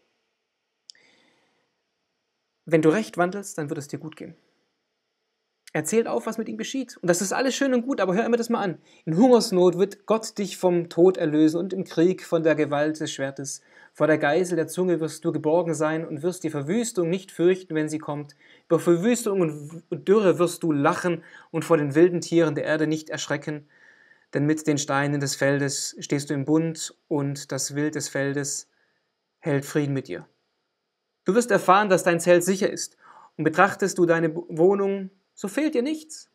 wenn du recht wandelst, dann wird es dir gut gehen. Er zählt auf, was mit ihm geschieht. Und das ist alles schön und gut, aber hör immer das mal an. In Hungersnot wird Gott dich vom Tod erlösen und im Krieg von der Gewalt des Schwertes. Vor der Geisel der Zunge wirst du geborgen sein und wirst die Verwüstung nicht fürchten, wenn sie kommt. Über Verwüstung und Dürre wirst du lachen und vor den wilden Tieren der Erde nicht erschrecken. Denn mit den Steinen des Feldes stehst du im Bund und das Wild des Feldes hält Frieden mit dir. Du wirst erfahren, dass dein Zelt sicher ist und betrachtest du deine Wohnung, so fehlt dir nichts.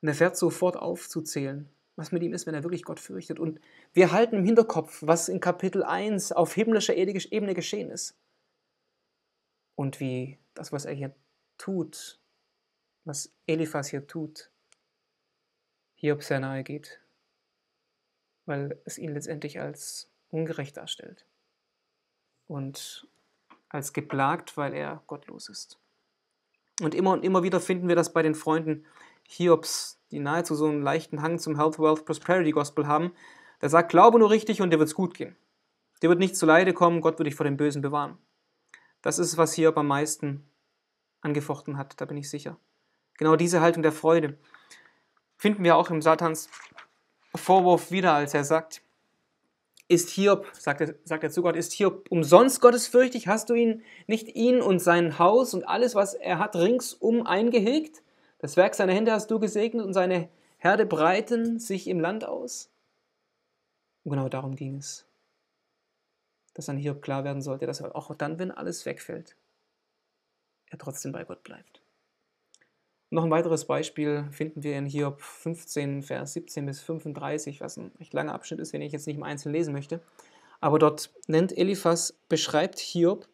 Und er fährt sofort aufzuzählen, was mit ihm ist, wenn er wirklich Gott fürchtet. Und wir halten im Hinterkopf, was in Kapitel 1 auf himmlischer Ebene geschehen ist. Und wie das, was er hier tut, was Eliphas hier tut, Hiob sehr nahe geht, weil es ihn letztendlich als ungerecht darstellt und als geplagt, weil er gottlos ist. Und immer und immer wieder finden wir das bei den Freunden Hiobs, die nahezu so einen leichten Hang zum Health, Wealth, Prosperity Gospel haben. Der sagt, glaube nur richtig und dir wird's gut gehen. Dir wird nicht zu Leide kommen, Gott wird dich vor dem Bösen bewahren. Das ist, was Hiob am meisten angefochten hat, da bin ich sicher. Genau diese Haltung der Freude finden wir auch im Satans Vorwurf wieder, als er sagt, ist Hiob, sagt er, sagt er zu Gott, ist Hiob umsonst gottesfürchtig? Hast du ihn nicht ihn und sein Haus und alles, was er hat, ringsum eingehegt? Das Werk seiner Hände hast du gesegnet und seine Herde breiten sich im Land aus? Und genau darum ging es. Dass an Hiob klar werden sollte, dass er auch dann, wenn alles wegfällt, er trotzdem bei Gott bleibt. Noch ein weiteres Beispiel finden wir in Hiob 15, Vers 17 bis 35, was ein recht langer Abschnitt ist, den ich jetzt nicht im Einzelnen lesen möchte. Aber dort nennt Eliphas, beschreibt Hiob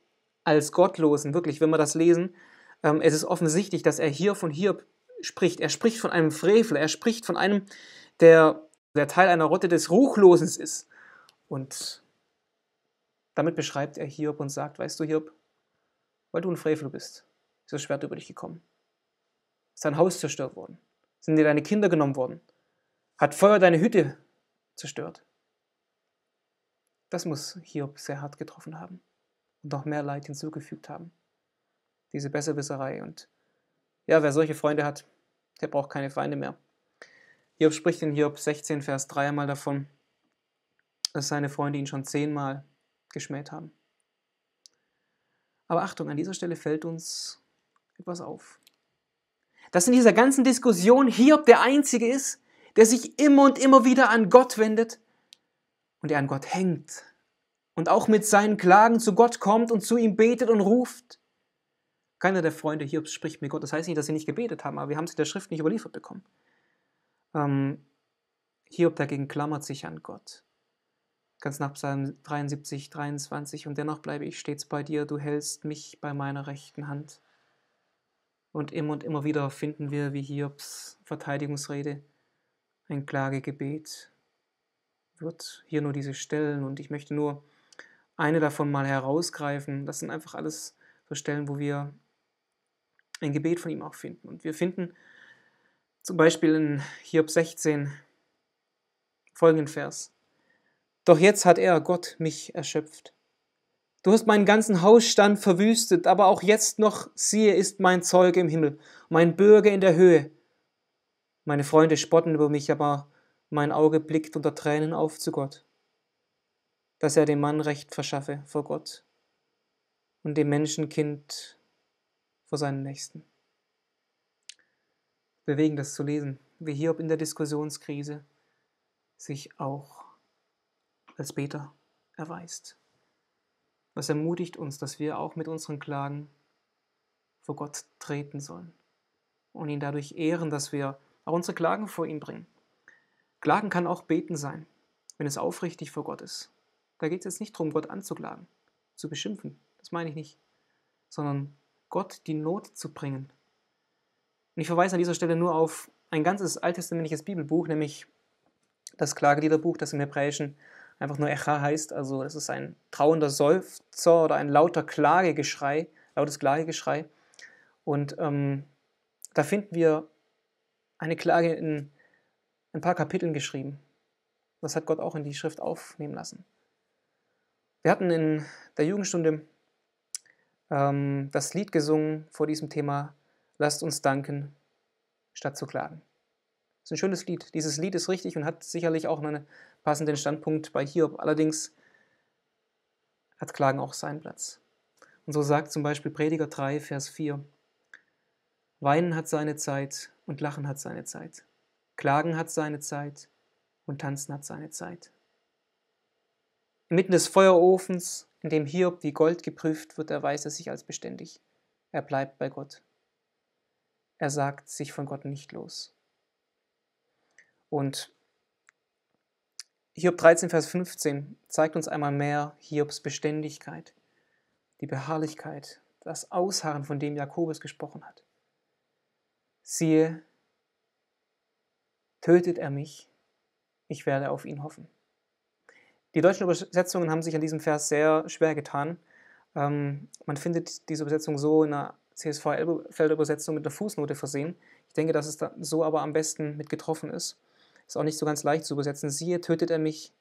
als Gottlosen. Wirklich, wenn wir das lesen, ähm, es ist offensichtlich, dass er hier von Hiob spricht. Er spricht von einem Frevel, er spricht von einem, der, der Teil einer Rotte des Ruchlosen ist. Und damit beschreibt er Hiob und sagt, weißt du Hiob, weil du ein Frevel bist, ist das Schwert über dich gekommen sein Haus zerstört worden? Sind dir deine Kinder genommen worden? Hat Feuer deine Hütte zerstört? Das muss Hiob sehr hart getroffen haben und noch mehr Leid hinzugefügt haben. Diese Besserwisserei und ja, wer solche Freunde hat, der braucht keine Feinde mehr. Hiob spricht in Hiob 16, Vers 3 einmal davon, dass seine Freunde ihn schon zehnmal geschmäht haben. Aber Achtung, an dieser Stelle fällt uns etwas auf dass in dieser ganzen Diskussion Hiob der Einzige ist, der sich immer und immer wieder an Gott wendet und der an Gott hängt und auch mit seinen Klagen zu Gott kommt und zu ihm betet und ruft. Keiner der Freunde Hiobs spricht mit Gott. Das heißt nicht, dass sie nicht gebetet haben, aber wir haben sie der Schrift nicht überliefert bekommen. Ähm, Hiob dagegen klammert sich an Gott. Ganz nach Psalm 73, 23. Und dennoch bleibe ich stets bei dir, du hältst mich bei meiner rechten Hand. Und immer und immer wieder finden wir, wie Hiobs Verteidigungsrede, ein Klagegebet wird. Hier nur diese Stellen und ich möchte nur eine davon mal herausgreifen. Das sind einfach alles so Stellen, wo wir ein Gebet von ihm auch finden. Und wir finden zum Beispiel in Hiob 16 folgenden Vers. Doch jetzt hat er, Gott, mich erschöpft. Du hast meinen ganzen Hausstand verwüstet, aber auch jetzt noch, siehe, ist mein Zeuge im Himmel, mein Bürger in der Höhe. Meine Freunde spotten über mich, aber mein Auge blickt unter Tränen auf zu Gott, dass er dem Mann Recht verschaffe vor Gott und dem Menschenkind vor seinen Nächsten. Bewegen das zu lesen, wie Hiob in der Diskussionskrise sich auch als Beter erweist. Es ermutigt uns, dass wir auch mit unseren Klagen vor Gott treten sollen und ihn dadurch ehren, dass wir auch unsere Klagen vor ihn bringen. Klagen kann auch beten sein, wenn es aufrichtig vor Gott ist. Da geht es jetzt nicht darum, Gott anzuklagen, zu beschimpfen, das meine ich nicht, sondern Gott die Not zu bringen. Und ich verweise an dieser Stelle nur auf ein ganzes alttestamentliches Bibelbuch, nämlich das Klageliederbuch, das im Hebräischen einfach nur Echa heißt. Also es ist ein trauender Seufzer oder ein lauter Klagegeschrei, lautes Klagegeschrei. Und ähm, da finden wir eine Klage in ein paar Kapiteln geschrieben. Das hat Gott auch in die Schrift aufnehmen lassen. Wir hatten in der Jugendstunde ähm, das Lied gesungen vor diesem Thema Lasst uns danken, statt zu klagen. Das ist ein schönes Lied. Dieses Lied ist richtig und hat sicherlich auch eine passenden Standpunkt bei Hiob. Allerdings hat Klagen auch seinen Platz. Und so sagt zum Beispiel Prediger 3, Vers 4, Weinen hat seine Zeit und Lachen hat seine Zeit. Klagen hat seine Zeit und Tanzen hat seine Zeit. Inmitten des Feuerofens, in dem Hiob wie Gold geprüft wird, erweist er sich als beständig. Er bleibt bei Gott. Er sagt sich von Gott nicht los. Und Hiob 13, Vers 15 zeigt uns einmal mehr Hiobs Beständigkeit, die Beharrlichkeit, das Ausharren, von dem Jakobus gesprochen hat. Siehe, tötet er mich, ich werde auf ihn hoffen. Die deutschen Übersetzungen haben sich an diesem Vers sehr schwer getan. Ähm, man findet diese Übersetzung so in einer CSV-Felder-Übersetzung mit einer Fußnote versehen. Ich denke, dass es so aber am besten mit getroffen ist. Ist auch nicht so ganz leicht zu übersetzen. Siehe, tötet er mich,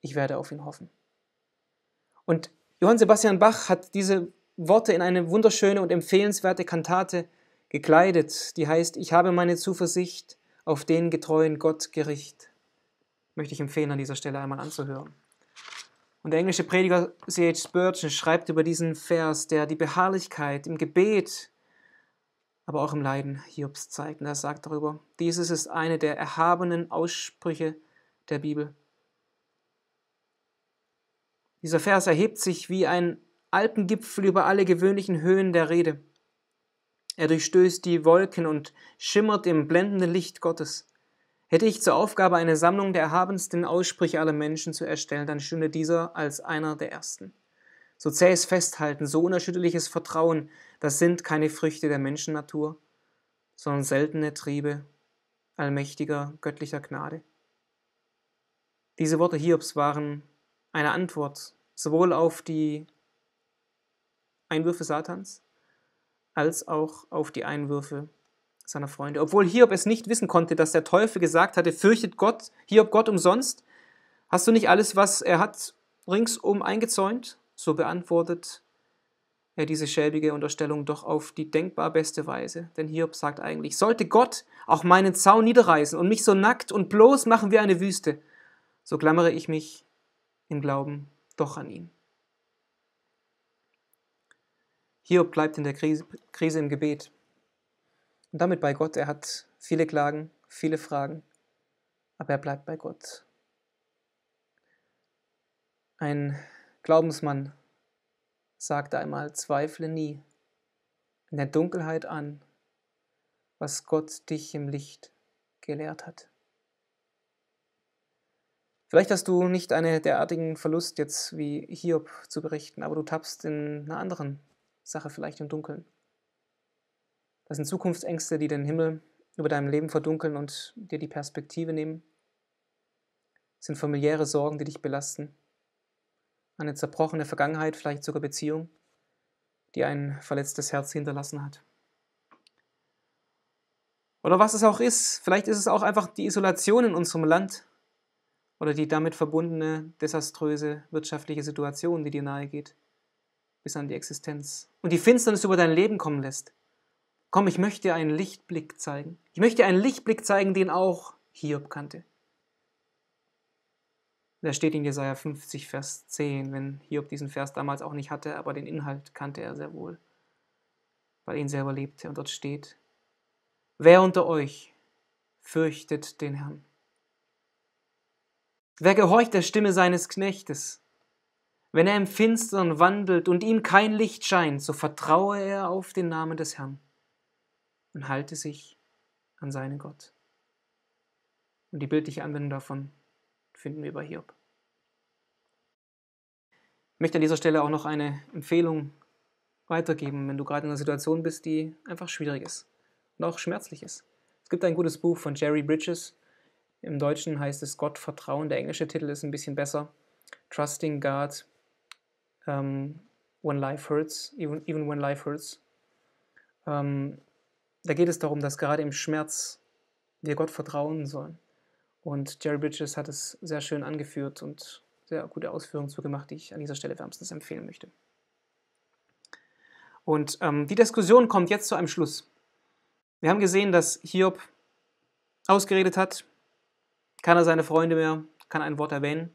ich werde auf ihn hoffen. Und Johann Sebastian Bach hat diese Worte in eine wunderschöne und empfehlenswerte Kantate gekleidet, die heißt, ich habe meine Zuversicht auf den getreuen Gott Gericht. Möchte ich empfehlen, an dieser Stelle einmal anzuhören. Und der englische Prediger C.H. Spurgeon schreibt über diesen Vers, der die Beharrlichkeit im Gebet aber auch im Leiden Hiobs zeigt. Und er sagt darüber, dieses ist eine der erhabenen Aussprüche der Bibel. Dieser Vers erhebt sich wie ein Alpengipfel über alle gewöhnlichen Höhen der Rede. Er durchstößt die Wolken und schimmert im blendenden Licht Gottes. Hätte ich zur Aufgabe, eine Sammlung der erhabensten Aussprüche aller Menschen zu erstellen, dann stünde dieser als einer der ersten so zähes Festhalten, so unerschütterliches Vertrauen, das sind keine Früchte der Menschennatur, sondern seltene Triebe allmächtiger göttlicher Gnade. Diese Worte Hiobs waren eine Antwort sowohl auf die Einwürfe Satans als auch auf die Einwürfe seiner Freunde. Obwohl Hiob es nicht wissen konnte, dass der Teufel gesagt hatte, fürchtet Gott, Hiob Gott umsonst, hast du nicht alles, was er hat, ringsum eingezäunt? so beantwortet er diese schäbige Unterstellung doch auf die denkbar beste Weise. Denn Hiob sagt eigentlich, sollte Gott auch meinen Zaun niederreißen und mich so nackt und bloß machen wie eine Wüste, so klammere ich mich im Glauben doch an ihn. Hiob bleibt in der Krise, Krise im Gebet und damit bei Gott. Er hat viele Klagen, viele Fragen, aber er bleibt bei Gott. Ein Glaubensmann sagte einmal, zweifle nie in der Dunkelheit an, was Gott dich im Licht gelehrt hat. Vielleicht hast du nicht einen derartigen Verlust jetzt wie Hiob zu berichten, aber du tappst in einer anderen Sache vielleicht im Dunkeln. Das sind Zukunftsängste, die den Himmel über deinem Leben verdunkeln und dir die Perspektive nehmen. Das sind familiäre Sorgen, die dich belasten eine zerbrochene Vergangenheit, vielleicht sogar Beziehung, die ein verletztes Herz hinterlassen hat. Oder was es auch ist, vielleicht ist es auch einfach die Isolation in unserem Land oder die damit verbundene desaströse wirtschaftliche Situation, die dir nahegeht, bis an die Existenz und die Finsternis über dein Leben kommen lässt. Komm, ich möchte dir einen Lichtblick zeigen. Ich möchte dir einen Lichtblick zeigen, den auch Hiob kannte. Da steht in Jesaja 50, Vers 10, wenn Hiob diesen Vers damals auch nicht hatte, aber den Inhalt kannte er sehr wohl, weil er ihn selber lebte. Und dort steht, wer unter euch fürchtet den Herrn? Wer gehorcht der Stimme seines Knechtes? Wenn er im Finstern wandelt und ihm kein Licht scheint, so vertraue er auf den Namen des Herrn und halte sich an seinen Gott. Und die bildliche Anwendung davon finden wir bei Hiob. Ich möchte an dieser Stelle auch noch eine Empfehlung weitergeben, wenn du gerade in einer Situation bist, die einfach schwierig ist und auch schmerzlich ist. Es gibt ein gutes Buch von Jerry Bridges. Im Deutschen heißt es Gott Vertrauen. Der englische Titel ist ein bisschen besser. Trusting God um, When Life Hurts, even, even When Life Hurts. Um, da geht es darum, dass gerade im Schmerz wir Gott vertrauen sollen. Und Jerry Bridges hat es sehr schön angeführt und sehr gute Ausführungen zugemacht, die ich an dieser Stelle wärmstens empfehlen möchte. Und ähm, die Diskussion kommt jetzt zu einem Schluss. Wir haben gesehen, dass Hiob ausgeredet hat, kann er seine Freunde mehr, kann ein Wort erwähnen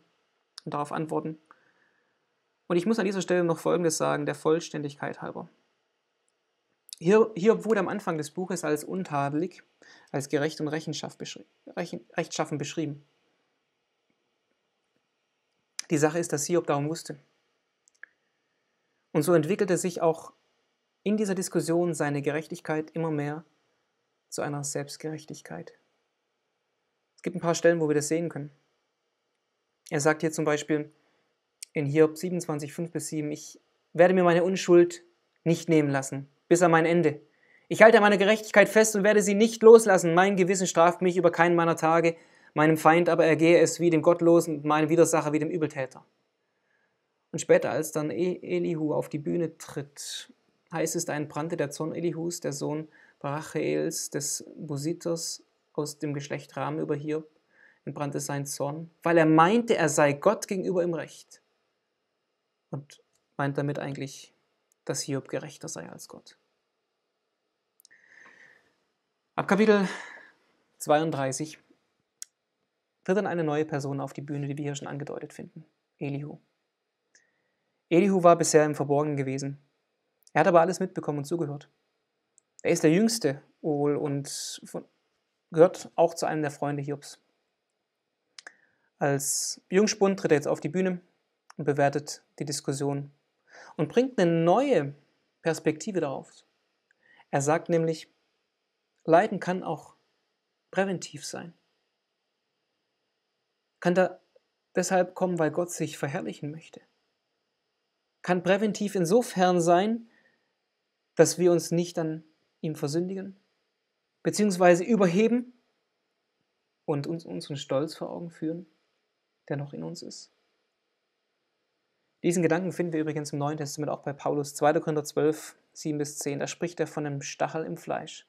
und darauf antworten. Und ich muss an dieser Stelle noch Folgendes sagen, der Vollständigkeit halber. Hiob hier wurde am Anfang des Buches als untadelig, als gerecht und beschri Rechen rechtschaffen beschrieben. Die Sache ist, dass Hiob darum wusste. Und so entwickelte sich auch in dieser Diskussion seine Gerechtigkeit immer mehr zu einer Selbstgerechtigkeit. Es gibt ein paar Stellen, wo wir das sehen können. Er sagt hier zum Beispiel in Hiob 27, 5 bis 7, ich werde mir meine Unschuld nicht nehmen lassen bis an mein Ende. Ich halte meine Gerechtigkeit fest und werde sie nicht loslassen. Mein Gewissen straft mich über keinen meiner Tage, meinem Feind aber ergehe es wie dem Gottlosen und meinem Widersacher wie dem Übeltäter. Und später, als dann e- Elihu auf die Bühne tritt, heißt es, da entbrannte der Zorn Elihus, der Sohn Barachiels, des Busiters aus dem Geschlecht Ram über Hiob, entbrannte sein Zorn, weil er meinte, er sei Gott gegenüber im Recht. Und meint damit eigentlich dass Hiob gerechter sei als Gott. Ab Kapitel 32 tritt dann eine neue Person auf die Bühne, die wir hier schon angedeutet finden, Elihu. Elihu war bisher im Verborgenen gewesen. Er hat aber alles mitbekommen und zugehört. Er ist der Jüngste wohl und von, gehört auch zu einem der Freunde Hiobs. Als Jungspund tritt er jetzt auf die Bühne und bewertet die Diskussion und bringt eine neue Perspektive darauf. Er sagt nämlich, Leiden kann auch präventiv sein. Kann da deshalb kommen, weil Gott sich verherrlichen möchte. Kann präventiv insofern sein, dass wir uns nicht an ihm versündigen, beziehungsweise überheben und uns unseren Stolz vor Augen führen, der noch in uns ist. Diesen Gedanken finden wir übrigens im Neuen Testament auch bei Paulus 2. Korinther 12, 7 bis 10. Da spricht er von einem Stachel im Fleisch,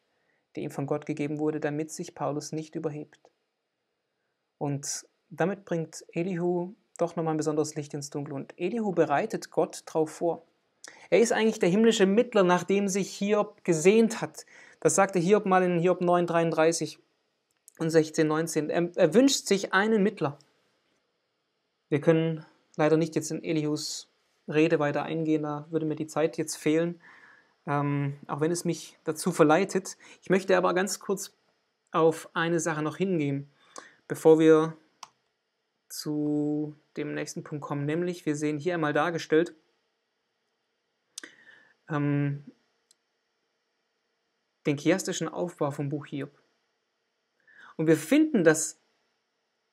der ihm von Gott gegeben wurde, damit sich Paulus nicht überhebt. Und damit bringt Elihu doch nochmal ein besonderes Licht ins Dunkel. Und Elihu bereitet Gott darauf vor. Er ist eigentlich der himmlische Mittler, nach dem sich Hiob gesehnt hat. Das sagte Hiob mal in Hiob 9, 33 und 16,19. Er, er wünscht sich einen Mittler. Wir können leider nicht jetzt in Elius Rede weiter eingehen, da würde mir die Zeit jetzt fehlen, ähm, auch wenn es mich dazu verleitet. Ich möchte aber ganz kurz auf eine Sache noch hingehen, bevor wir zu dem nächsten Punkt kommen, nämlich wir sehen hier einmal dargestellt, ähm, den chiastischen Aufbau vom Buch Hiob. Und wir finden dass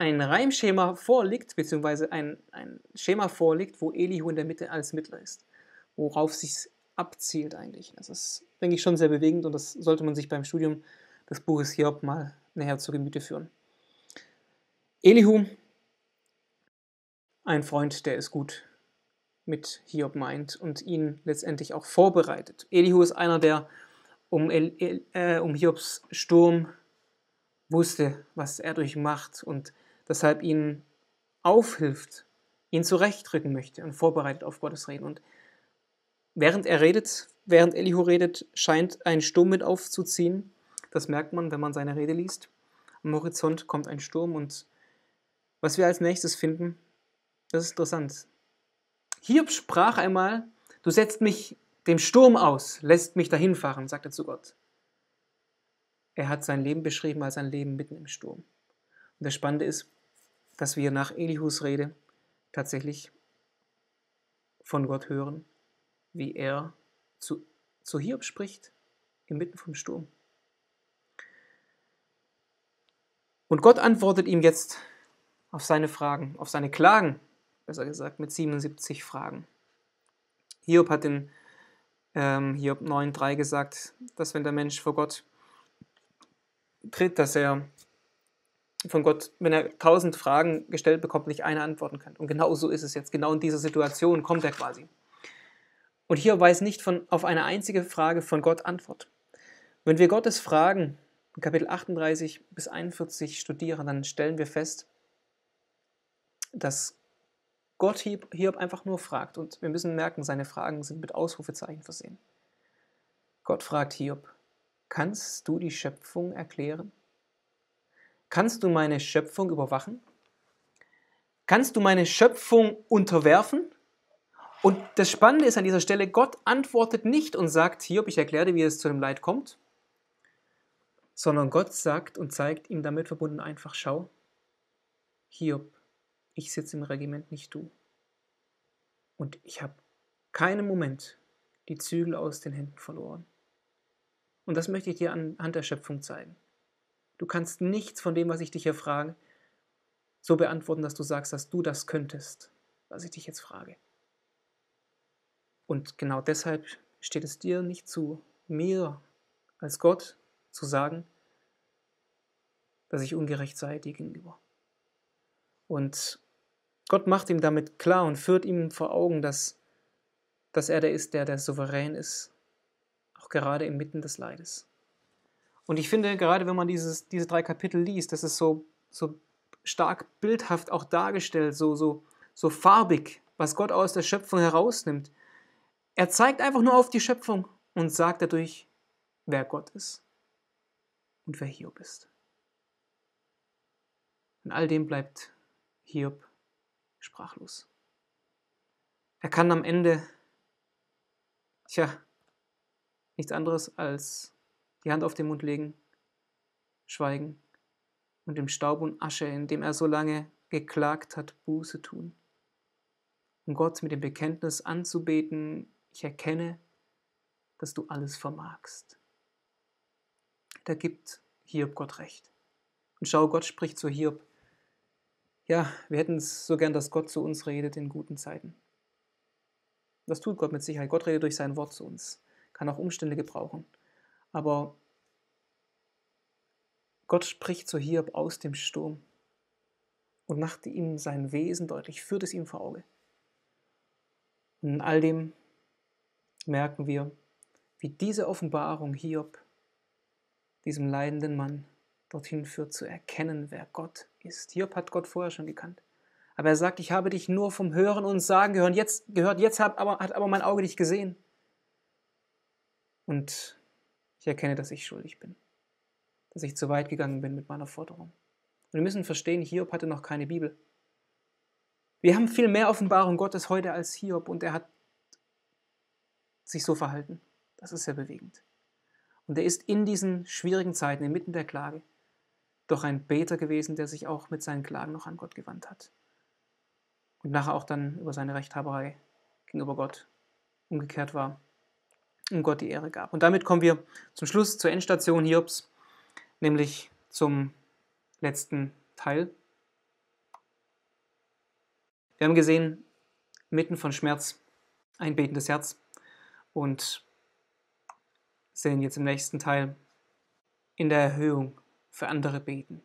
ein Reimschema vorliegt, beziehungsweise ein, ein Schema vorliegt, wo Elihu in der Mitte als Mittler ist, worauf sich abzielt eigentlich. Das ist, denke ich, schon sehr bewegend und das sollte man sich beim Studium des Buches Hiob mal näher zu Gemüte führen. Elihu, ein Freund, der es gut mit Hiob meint und ihn letztendlich auch vorbereitet. Elihu ist einer, der um, El, El, äh, um Hiobs Sturm wusste, was er durchmacht und weshalb ihnen aufhilft, ihn zurechtrücken möchte und vorbereitet auf Gottes Reden. Und während er redet, während Elihu redet, scheint ein Sturm mit aufzuziehen. Das merkt man, wenn man seine Rede liest. Am Horizont kommt ein Sturm und was wir als nächstes finden, das ist interessant. Hiob sprach einmal, du setzt mich dem Sturm aus, lässt mich dahinfahren, sagt er zu Gott. Er hat sein Leben beschrieben als ein Leben mitten im Sturm. Und das Spannende ist, dass wir nach Elihus Rede tatsächlich von Gott hören, wie er zu, zu Hiob spricht, inmitten vom Sturm. Und Gott antwortet ihm jetzt auf seine Fragen, auf seine Klagen, besser gesagt, mit 77 Fragen. Hiob hat in ähm, Hiob 9,3 gesagt, dass wenn der Mensch vor Gott tritt, dass er von Gott, wenn er tausend Fragen gestellt bekommt, nicht eine antworten kann. Und genau so ist es jetzt. Genau in dieser Situation kommt er quasi. Und hier weiß nicht von, auf eine einzige Frage von Gott Antwort. Wenn wir Gottes Fragen in Kapitel 38 bis 41 studieren, dann stellen wir fest, dass Gott Hiob einfach nur fragt. Und wir müssen merken, seine Fragen sind mit Ausrufezeichen versehen. Gott fragt Hiob, kannst du die Schöpfung erklären? Kannst du meine Schöpfung überwachen? Kannst du meine Schöpfung unterwerfen? Und das Spannende ist an dieser Stelle, Gott antwortet nicht und sagt, Hiob, ich erkläre dir, wie es zu dem Leid kommt, sondern Gott sagt und zeigt ihm damit verbunden einfach, schau, Hiob, ich sitze im Regiment, nicht du. Und ich habe keinen Moment die Zügel aus den Händen verloren. Und das möchte ich dir anhand der Schöpfung zeigen. Du kannst nichts von dem, was ich dich hier frage, so beantworten, dass du sagst, dass du das könntest, was ich dich jetzt frage. Und genau deshalb steht es dir nicht zu, mir als Gott zu sagen, dass ich ungerecht sei dir gegenüber. Und Gott macht ihm damit klar und führt ihm vor Augen, dass, dass er der ist, der der souverän ist, auch gerade inmitten des Leides. Und ich finde, gerade wenn man dieses, diese drei Kapitel liest, das ist so, so stark bildhaft auch dargestellt, so, so, so farbig, was Gott aus der Schöpfung herausnimmt. Er zeigt einfach nur auf die Schöpfung und sagt dadurch, wer Gott ist und wer Hiob ist. In all dem bleibt Hiob sprachlos. Er kann am Ende, tja, nichts anderes als die Hand auf den Mund legen, schweigen und dem Staub und Asche, in dem er so lange geklagt hat, Buße tun. Um Gott mit dem Bekenntnis anzubeten, ich erkenne, dass du alles vermagst. Da gibt Hiob Gott recht. Und schau, Gott spricht zu Hiob. Ja, wir hätten es so gern, dass Gott zu uns redet in guten Zeiten. Das tut Gott mit Sicherheit. Gott redet durch sein Wort zu uns, kann auch Umstände gebrauchen. Aber Gott spricht zu Hiob aus dem Sturm und machte ihm sein Wesen deutlich, führt es ihm vor Auge. Und in all dem merken wir, wie diese Offenbarung Hiob, diesem leidenden Mann, dorthin führt, zu erkennen, wer Gott ist. Hiob hat Gott vorher schon gekannt. Aber er sagt, ich habe dich nur vom Hören und Sagen gehört, jetzt, gehört, jetzt hat, aber, hat aber mein Auge dich gesehen. Und ich erkenne, dass ich schuldig bin, dass ich zu weit gegangen bin mit meiner Forderung. Und wir müssen verstehen, Hiob hatte noch keine Bibel. Wir haben viel mehr Offenbarung Gottes heute als Hiob und er hat sich so verhalten. Das ist sehr bewegend. Und er ist in diesen schwierigen Zeiten, inmitten der Klage, doch ein Beter gewesen, der sich auch mit seinen Klagen noch an Gott gewandt hat. Und nachher auch dann über seine Rechthaberei gegenüber Gott umgekehrt war und Gott die Ehre gab. Und damit kommen wir zum Schluss zur Endstation Hiobs, nämlich zum letzten Teil. Wir haben gesehen, mitten von Schmerz ein betendes Herz und sehen jetzt im nächsten Teil in der Erhöhung für andere beten.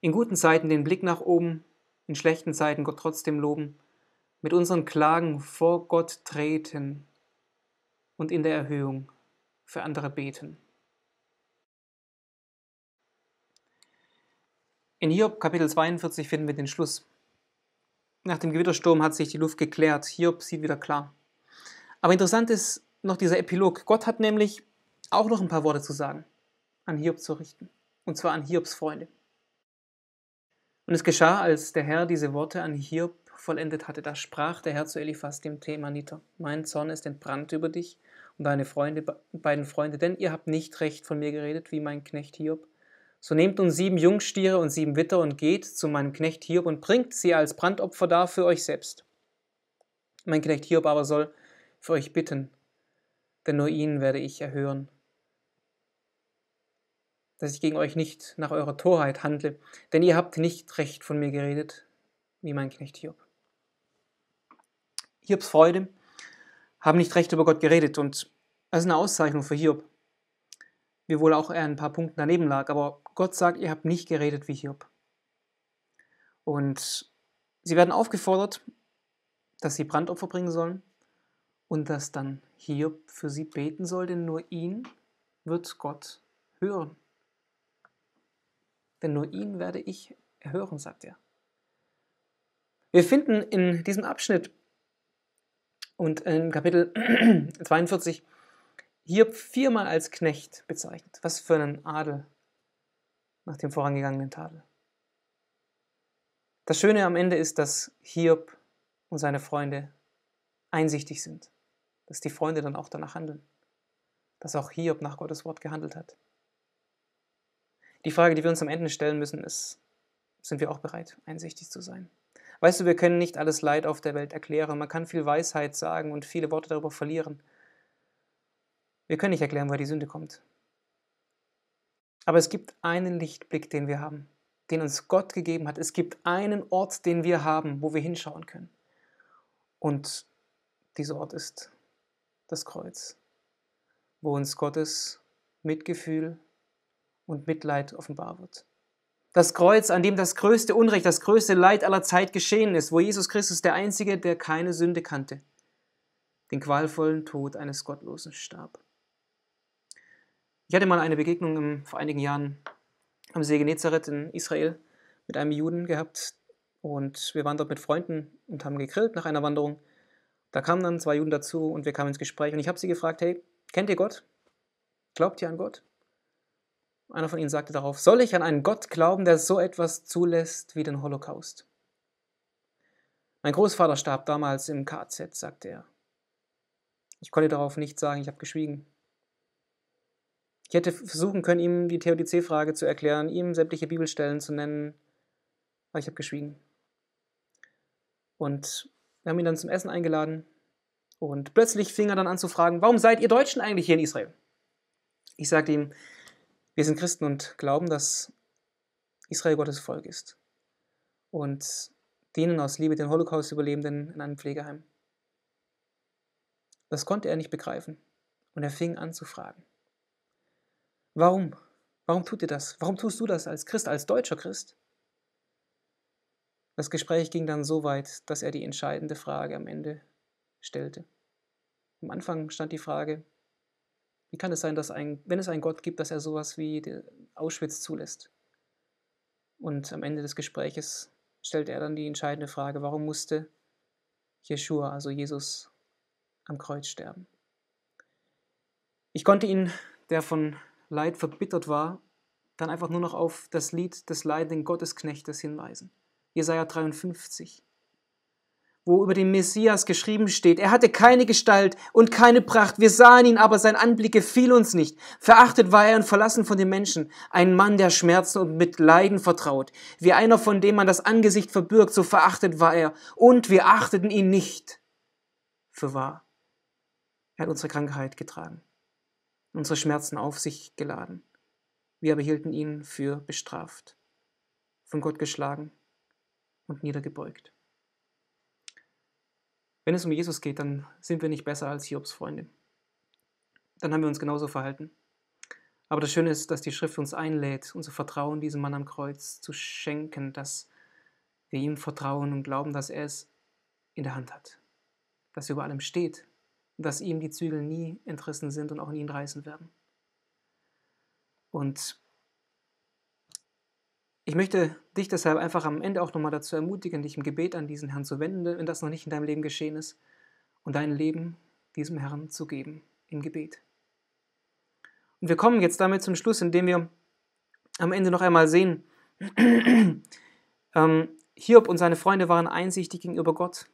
In guten Zeiten den Blick nach oben, in schlechten Zeiten Gott trotzdem loben, mit unseren Klagen vor Gott treten und in der Erhöhung für andere beten. In Hiob Kapitel 42 finden wir den Schluss. Nach dem Gewittersturm hat sich die Luft geklärt. Hiob sieht wieder klar. Aber interessant ist noch dieser Epilog. Gott hat nämlich auch noch ein paar Worte zu sagen, an Hiob zu richten. Und zwar an Hiobs Freunde. Und es geschah, als der Herr diese Worte an Hiob vollendet hatte, da sprach der Herr zu Eliphas, dem Thema Themaniter: Mein Zorn ist entbrannt über dich und deine Freunde, beiden Freunde, denn ihr habt nicht recht von mir geredet, wie mein Knecht Hiob. So nehmt nun sieben Jungstiere und sieben Witter und geht zu meinem Knecht Hiob und bringt sie als Brandopfer dar für euch selbst. Mein Knecht Hiob aber soll für euch bitten, denn nur ihn werde ich erhören. Dass ich gegen euch nicht nach eurer Torheit handle, denn ihr habt nicht recht von mir geredet, wie mein Knecht Hiob. Hiobs Freude haben nicht recht über Gott geredet. Und das ist eine Auszeichnung für Hiob. Wiewohl auch er ein paar Punkte daneben lag. Aber Gott sagt, ihr habt nicht geredet wie Hiob. Und sie werden aufgefordert, dass sie Brandopfer bringen sollen und dass dann Hiob für sie beten soll, denn nur ihn wird Gott hören. Denn nur ihn werde ich hören, sagt er. Wir finden in diesem Abschnitt und in Kapitel 42 Hiob viermal als Knecht bezeichnet. Was für einen Adel nach dem vorangegangenen Tadel. Das Schöne am Ende ist, dass Hiob und seine Freunde einsichtig sind, dass die Freunde dann auch danach handeln, dass auch Hiob nach Gottes Wort gehandelt hat. Die Frage, die wir uns am Ende stellen müssen, ist, sind wir auch bereit, einsichtig zu sein? Weißt du, wir können nicht alles Leid auf der Welt erklären. Man kann viel Weisheit sagen und viele Worte darüber verlieren. Wir können nicht erklären, woher die Sünde kommt. Aber es gibt einen Lichtblick, den wir haben, den uns Gott gegeben hat. Es gibt einen Ort, den wir haben, wo wir hinschauen können. Und dieser Ort ist das Kreuz, wo uns Gottes Mitgefühl und Mitleid offenbar wird. Das Kreuz, an dem das größte Unrecht, das größte Leid aller Zeit geschehen ist, wo Jesus Christus der Einzige, der keine Sünde kannte, den qualvollen Tod eines Gottlosen starb. Ich hatte mal eine Begegnung im, vor einigen Jahren am See Genezareth in Israel mit einem Juden gehabt und wir waren dort mit Freunden und haben gegrillt nach einer Wanderung. Da kamen dann zwei Juden dazu und wir kamen ins Gespräch und ich habe sie gefragt, hey, kennt ihr Gott? Glaubt ihr an Gott? Einer von ihnen sagte darauf, soll ich an einen Gott glauben, der so etwas zulässt wie den Holocaust? Mein Großvater starb damals im KZ, sagte er. Ich konnte darauf nicht sagen, ich habe geschwiegen. Ich hätte versuchen können, ihm die Theodizee-Frage zu erklären, ihm sämtliche Bibelstellen zu nennen, aber ich habe geschwiegen. Und wir haben ihn dann zum Essen eingeladen und plötzlich fing er dann an zu fragen, warum seid ihr Deutschen eigentlich hier in Israel? Ich sagte ihm, wir sind Christen und glauben, dass Israel Gottes Volk ist und dienen aus Liebe den Holocaust-Überlebenden in einem Pflegeheim. Das konnte er nicht begreifen und er fing an zu fragen. Warum? Warum tut ihr das? Warum tust du das als Christ, als deutscher Christ? Das Gespräch ging dann so weit, dass er die entscheidende Frage am Ende stellte. Am Anfang stand die Frage, wie kann es sein, dass ein, wenn es einen Gott gibt, dass er sowas wie Auschwitz zulässt? Und am Ende des Gespräches stellt er dann die entscheidende Frage, warum musste Jeshua, also Jesus, am Kreuz sterben? Ich konnte ihn, der von Leid verbittert war, dann einfach nur noch auf das Lied des leidenden Gottesknechtes hinweisen. Jesaja 53 wo über den Messias geschrieben steht, er hatte keine Gestalt und keine Pracht, wir sahen ihn, aber sein Anblick gefiel uns nicht. Verachtet war er und verlassen von den Menschen, ein Mann, der Schmerzen und mit Leiden vertraut, wie einer, von dem man das Angesicht verbirgt, so verachtet war er, und wir achteten ihn nicht für wahr. Er hat unsere Krankheit getragen, unsere Schmerzen auf sich geladen. Wir aber hielten ihn für bestraft, von Gott geschlagen und niedergebeugt. Wenn es um Jesus geht, dann sind wir nicht besser als Hiobs Freunde. Dann haben wir uns genauso verhalten. Aber das Schöne ist, dass die Schrift uns einlädt, unser Vertrauen diesem Mann am Kreuz zu schenken, dass wir ihm vertrauen und glauben, dass er es in der Hand hat, dass er über allem steht und dass ihm die Zügel nie entrissen sind und auch in ihn reißen werden. Und ich möchte dich deshalb einfach am Ende auch nochmal dazu ermutigen, dich im Gebet an diesen Herrn zu wenden, wenn das noch nicht in deinem Leben geschehen ist, und dein Leben diesem Herrn zu geben im Gebet. Und wir kommen jetzt damit zum Schluss, indem wir am Ende noch einmal sehen, ähm, Hiob und seine Freunde waren einsichtig gegenüber Gott.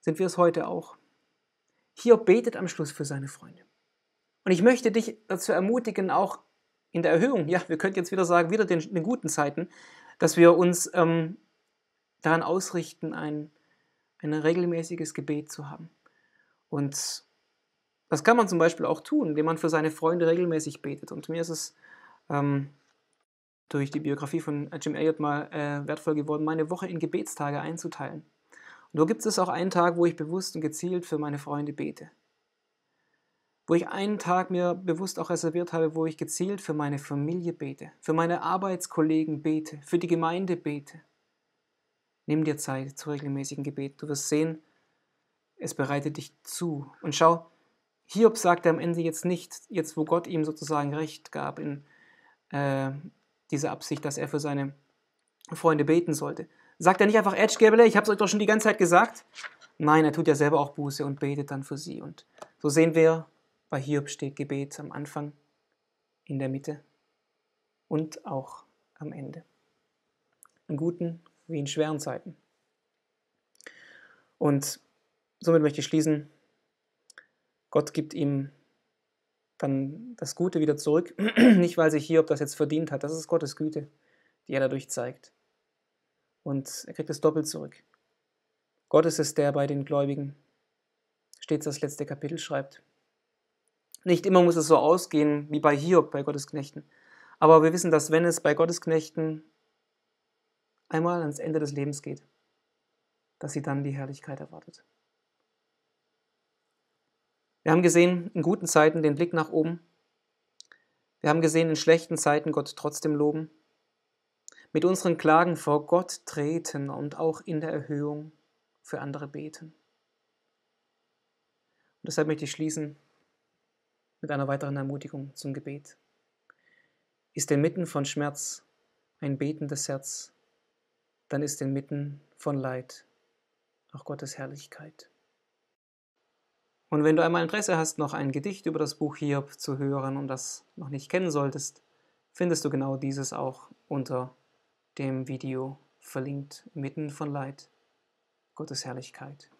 Sind wir es heute auch? Hiob betet am Schluss für seine Freunde. Und ich möchte dich dazu ermutigen, auch in der Erhöhung, ja, wir könnten jetzt wieder sagen, wieder den, den guten Zeiten, dass wir uns ähm, daran ausrichten, ein, ein regelmäßiges Gebet zu haben. Und das kann man zum Beispiel auch tun, indem man für seine Freunde regelmäßig betet. Und mir ist es ähm, durch die Biografie von Jim Elliot mal äh, wertvoll geworden, meine Woche in Gebetstage einzuteilen. Und da gibt es auch einen Tag, wo ich bewusst und gezielt für meine Freunde bete wo ich einen Tag mir bewusst auch reserviert habe, wo ich gezielt für meine Familie bete, für meine Arbeitskollegen bete, für die Gemeinde bete. Nimm dir Zeit zu regelmäßigen Gebet. Du wirst sehen, es bereitet dich zu. Und schau, Hiob sagte am Ende jetzt nicht, jetzt wo Gott ihm sozusagen Recht gab in äh, dieser Absicht, dass er für seine Freunde beten sollte, sagt er nicht einfach, Edgegebele, ich habe es euch doch schon die ganze Zeit gesagt. Nein, er tut ja selber auch Buße und betet dann für sie. Und so sehen wir, bei Hiob steht Gebet am Anfang, in der Mitte und auch am Ende. In guten wie in schweren Zeiten. Und somit möchte ich schließen. Gott gibt ihm dann das Gute wieder zurück. Nicht, weil sich Hiob das jetzt verdient hat. Das ist Gottes Güte, die er dadurch zeigt. Und er kriegt es doppelt zurück. Gott ist es, der bei den Gläubigen stets das letzte Kapitel schreibt. Nicht immer muss es so ausgehen wie bei Hiob, bei Gottesknechten. Aber wir wissen, dass wenn es bei Gottesknechten einmal ans Ende des Lebens geht, dass sie dann die Herrlichkeit erwartet. Wir haben gesehen in guten Zeiten den Blick nach oben. Wir haben gesehen in schlechten Zeiten Gott trotzdem loben. Mit unseren Klagen vor Gott treten und auch in der Erhöhung für andere beten. Und deshalb möchte ich schließen mit einer weiteren Ermutigung zum Gebet. Ist inmitten von Schmerz ein betendes Herz, dann ist inmitten von Leid auch Gottes Herrlichkeit. Und wenn du einmal Interesse hast, noch ein Gedicht über das Buch Hiob zu hören und das noch nicht kennen solltest, findest du genau dieses auch unter dem Video verlinkt, mitten von Leid, Gottes Herrlichkeit.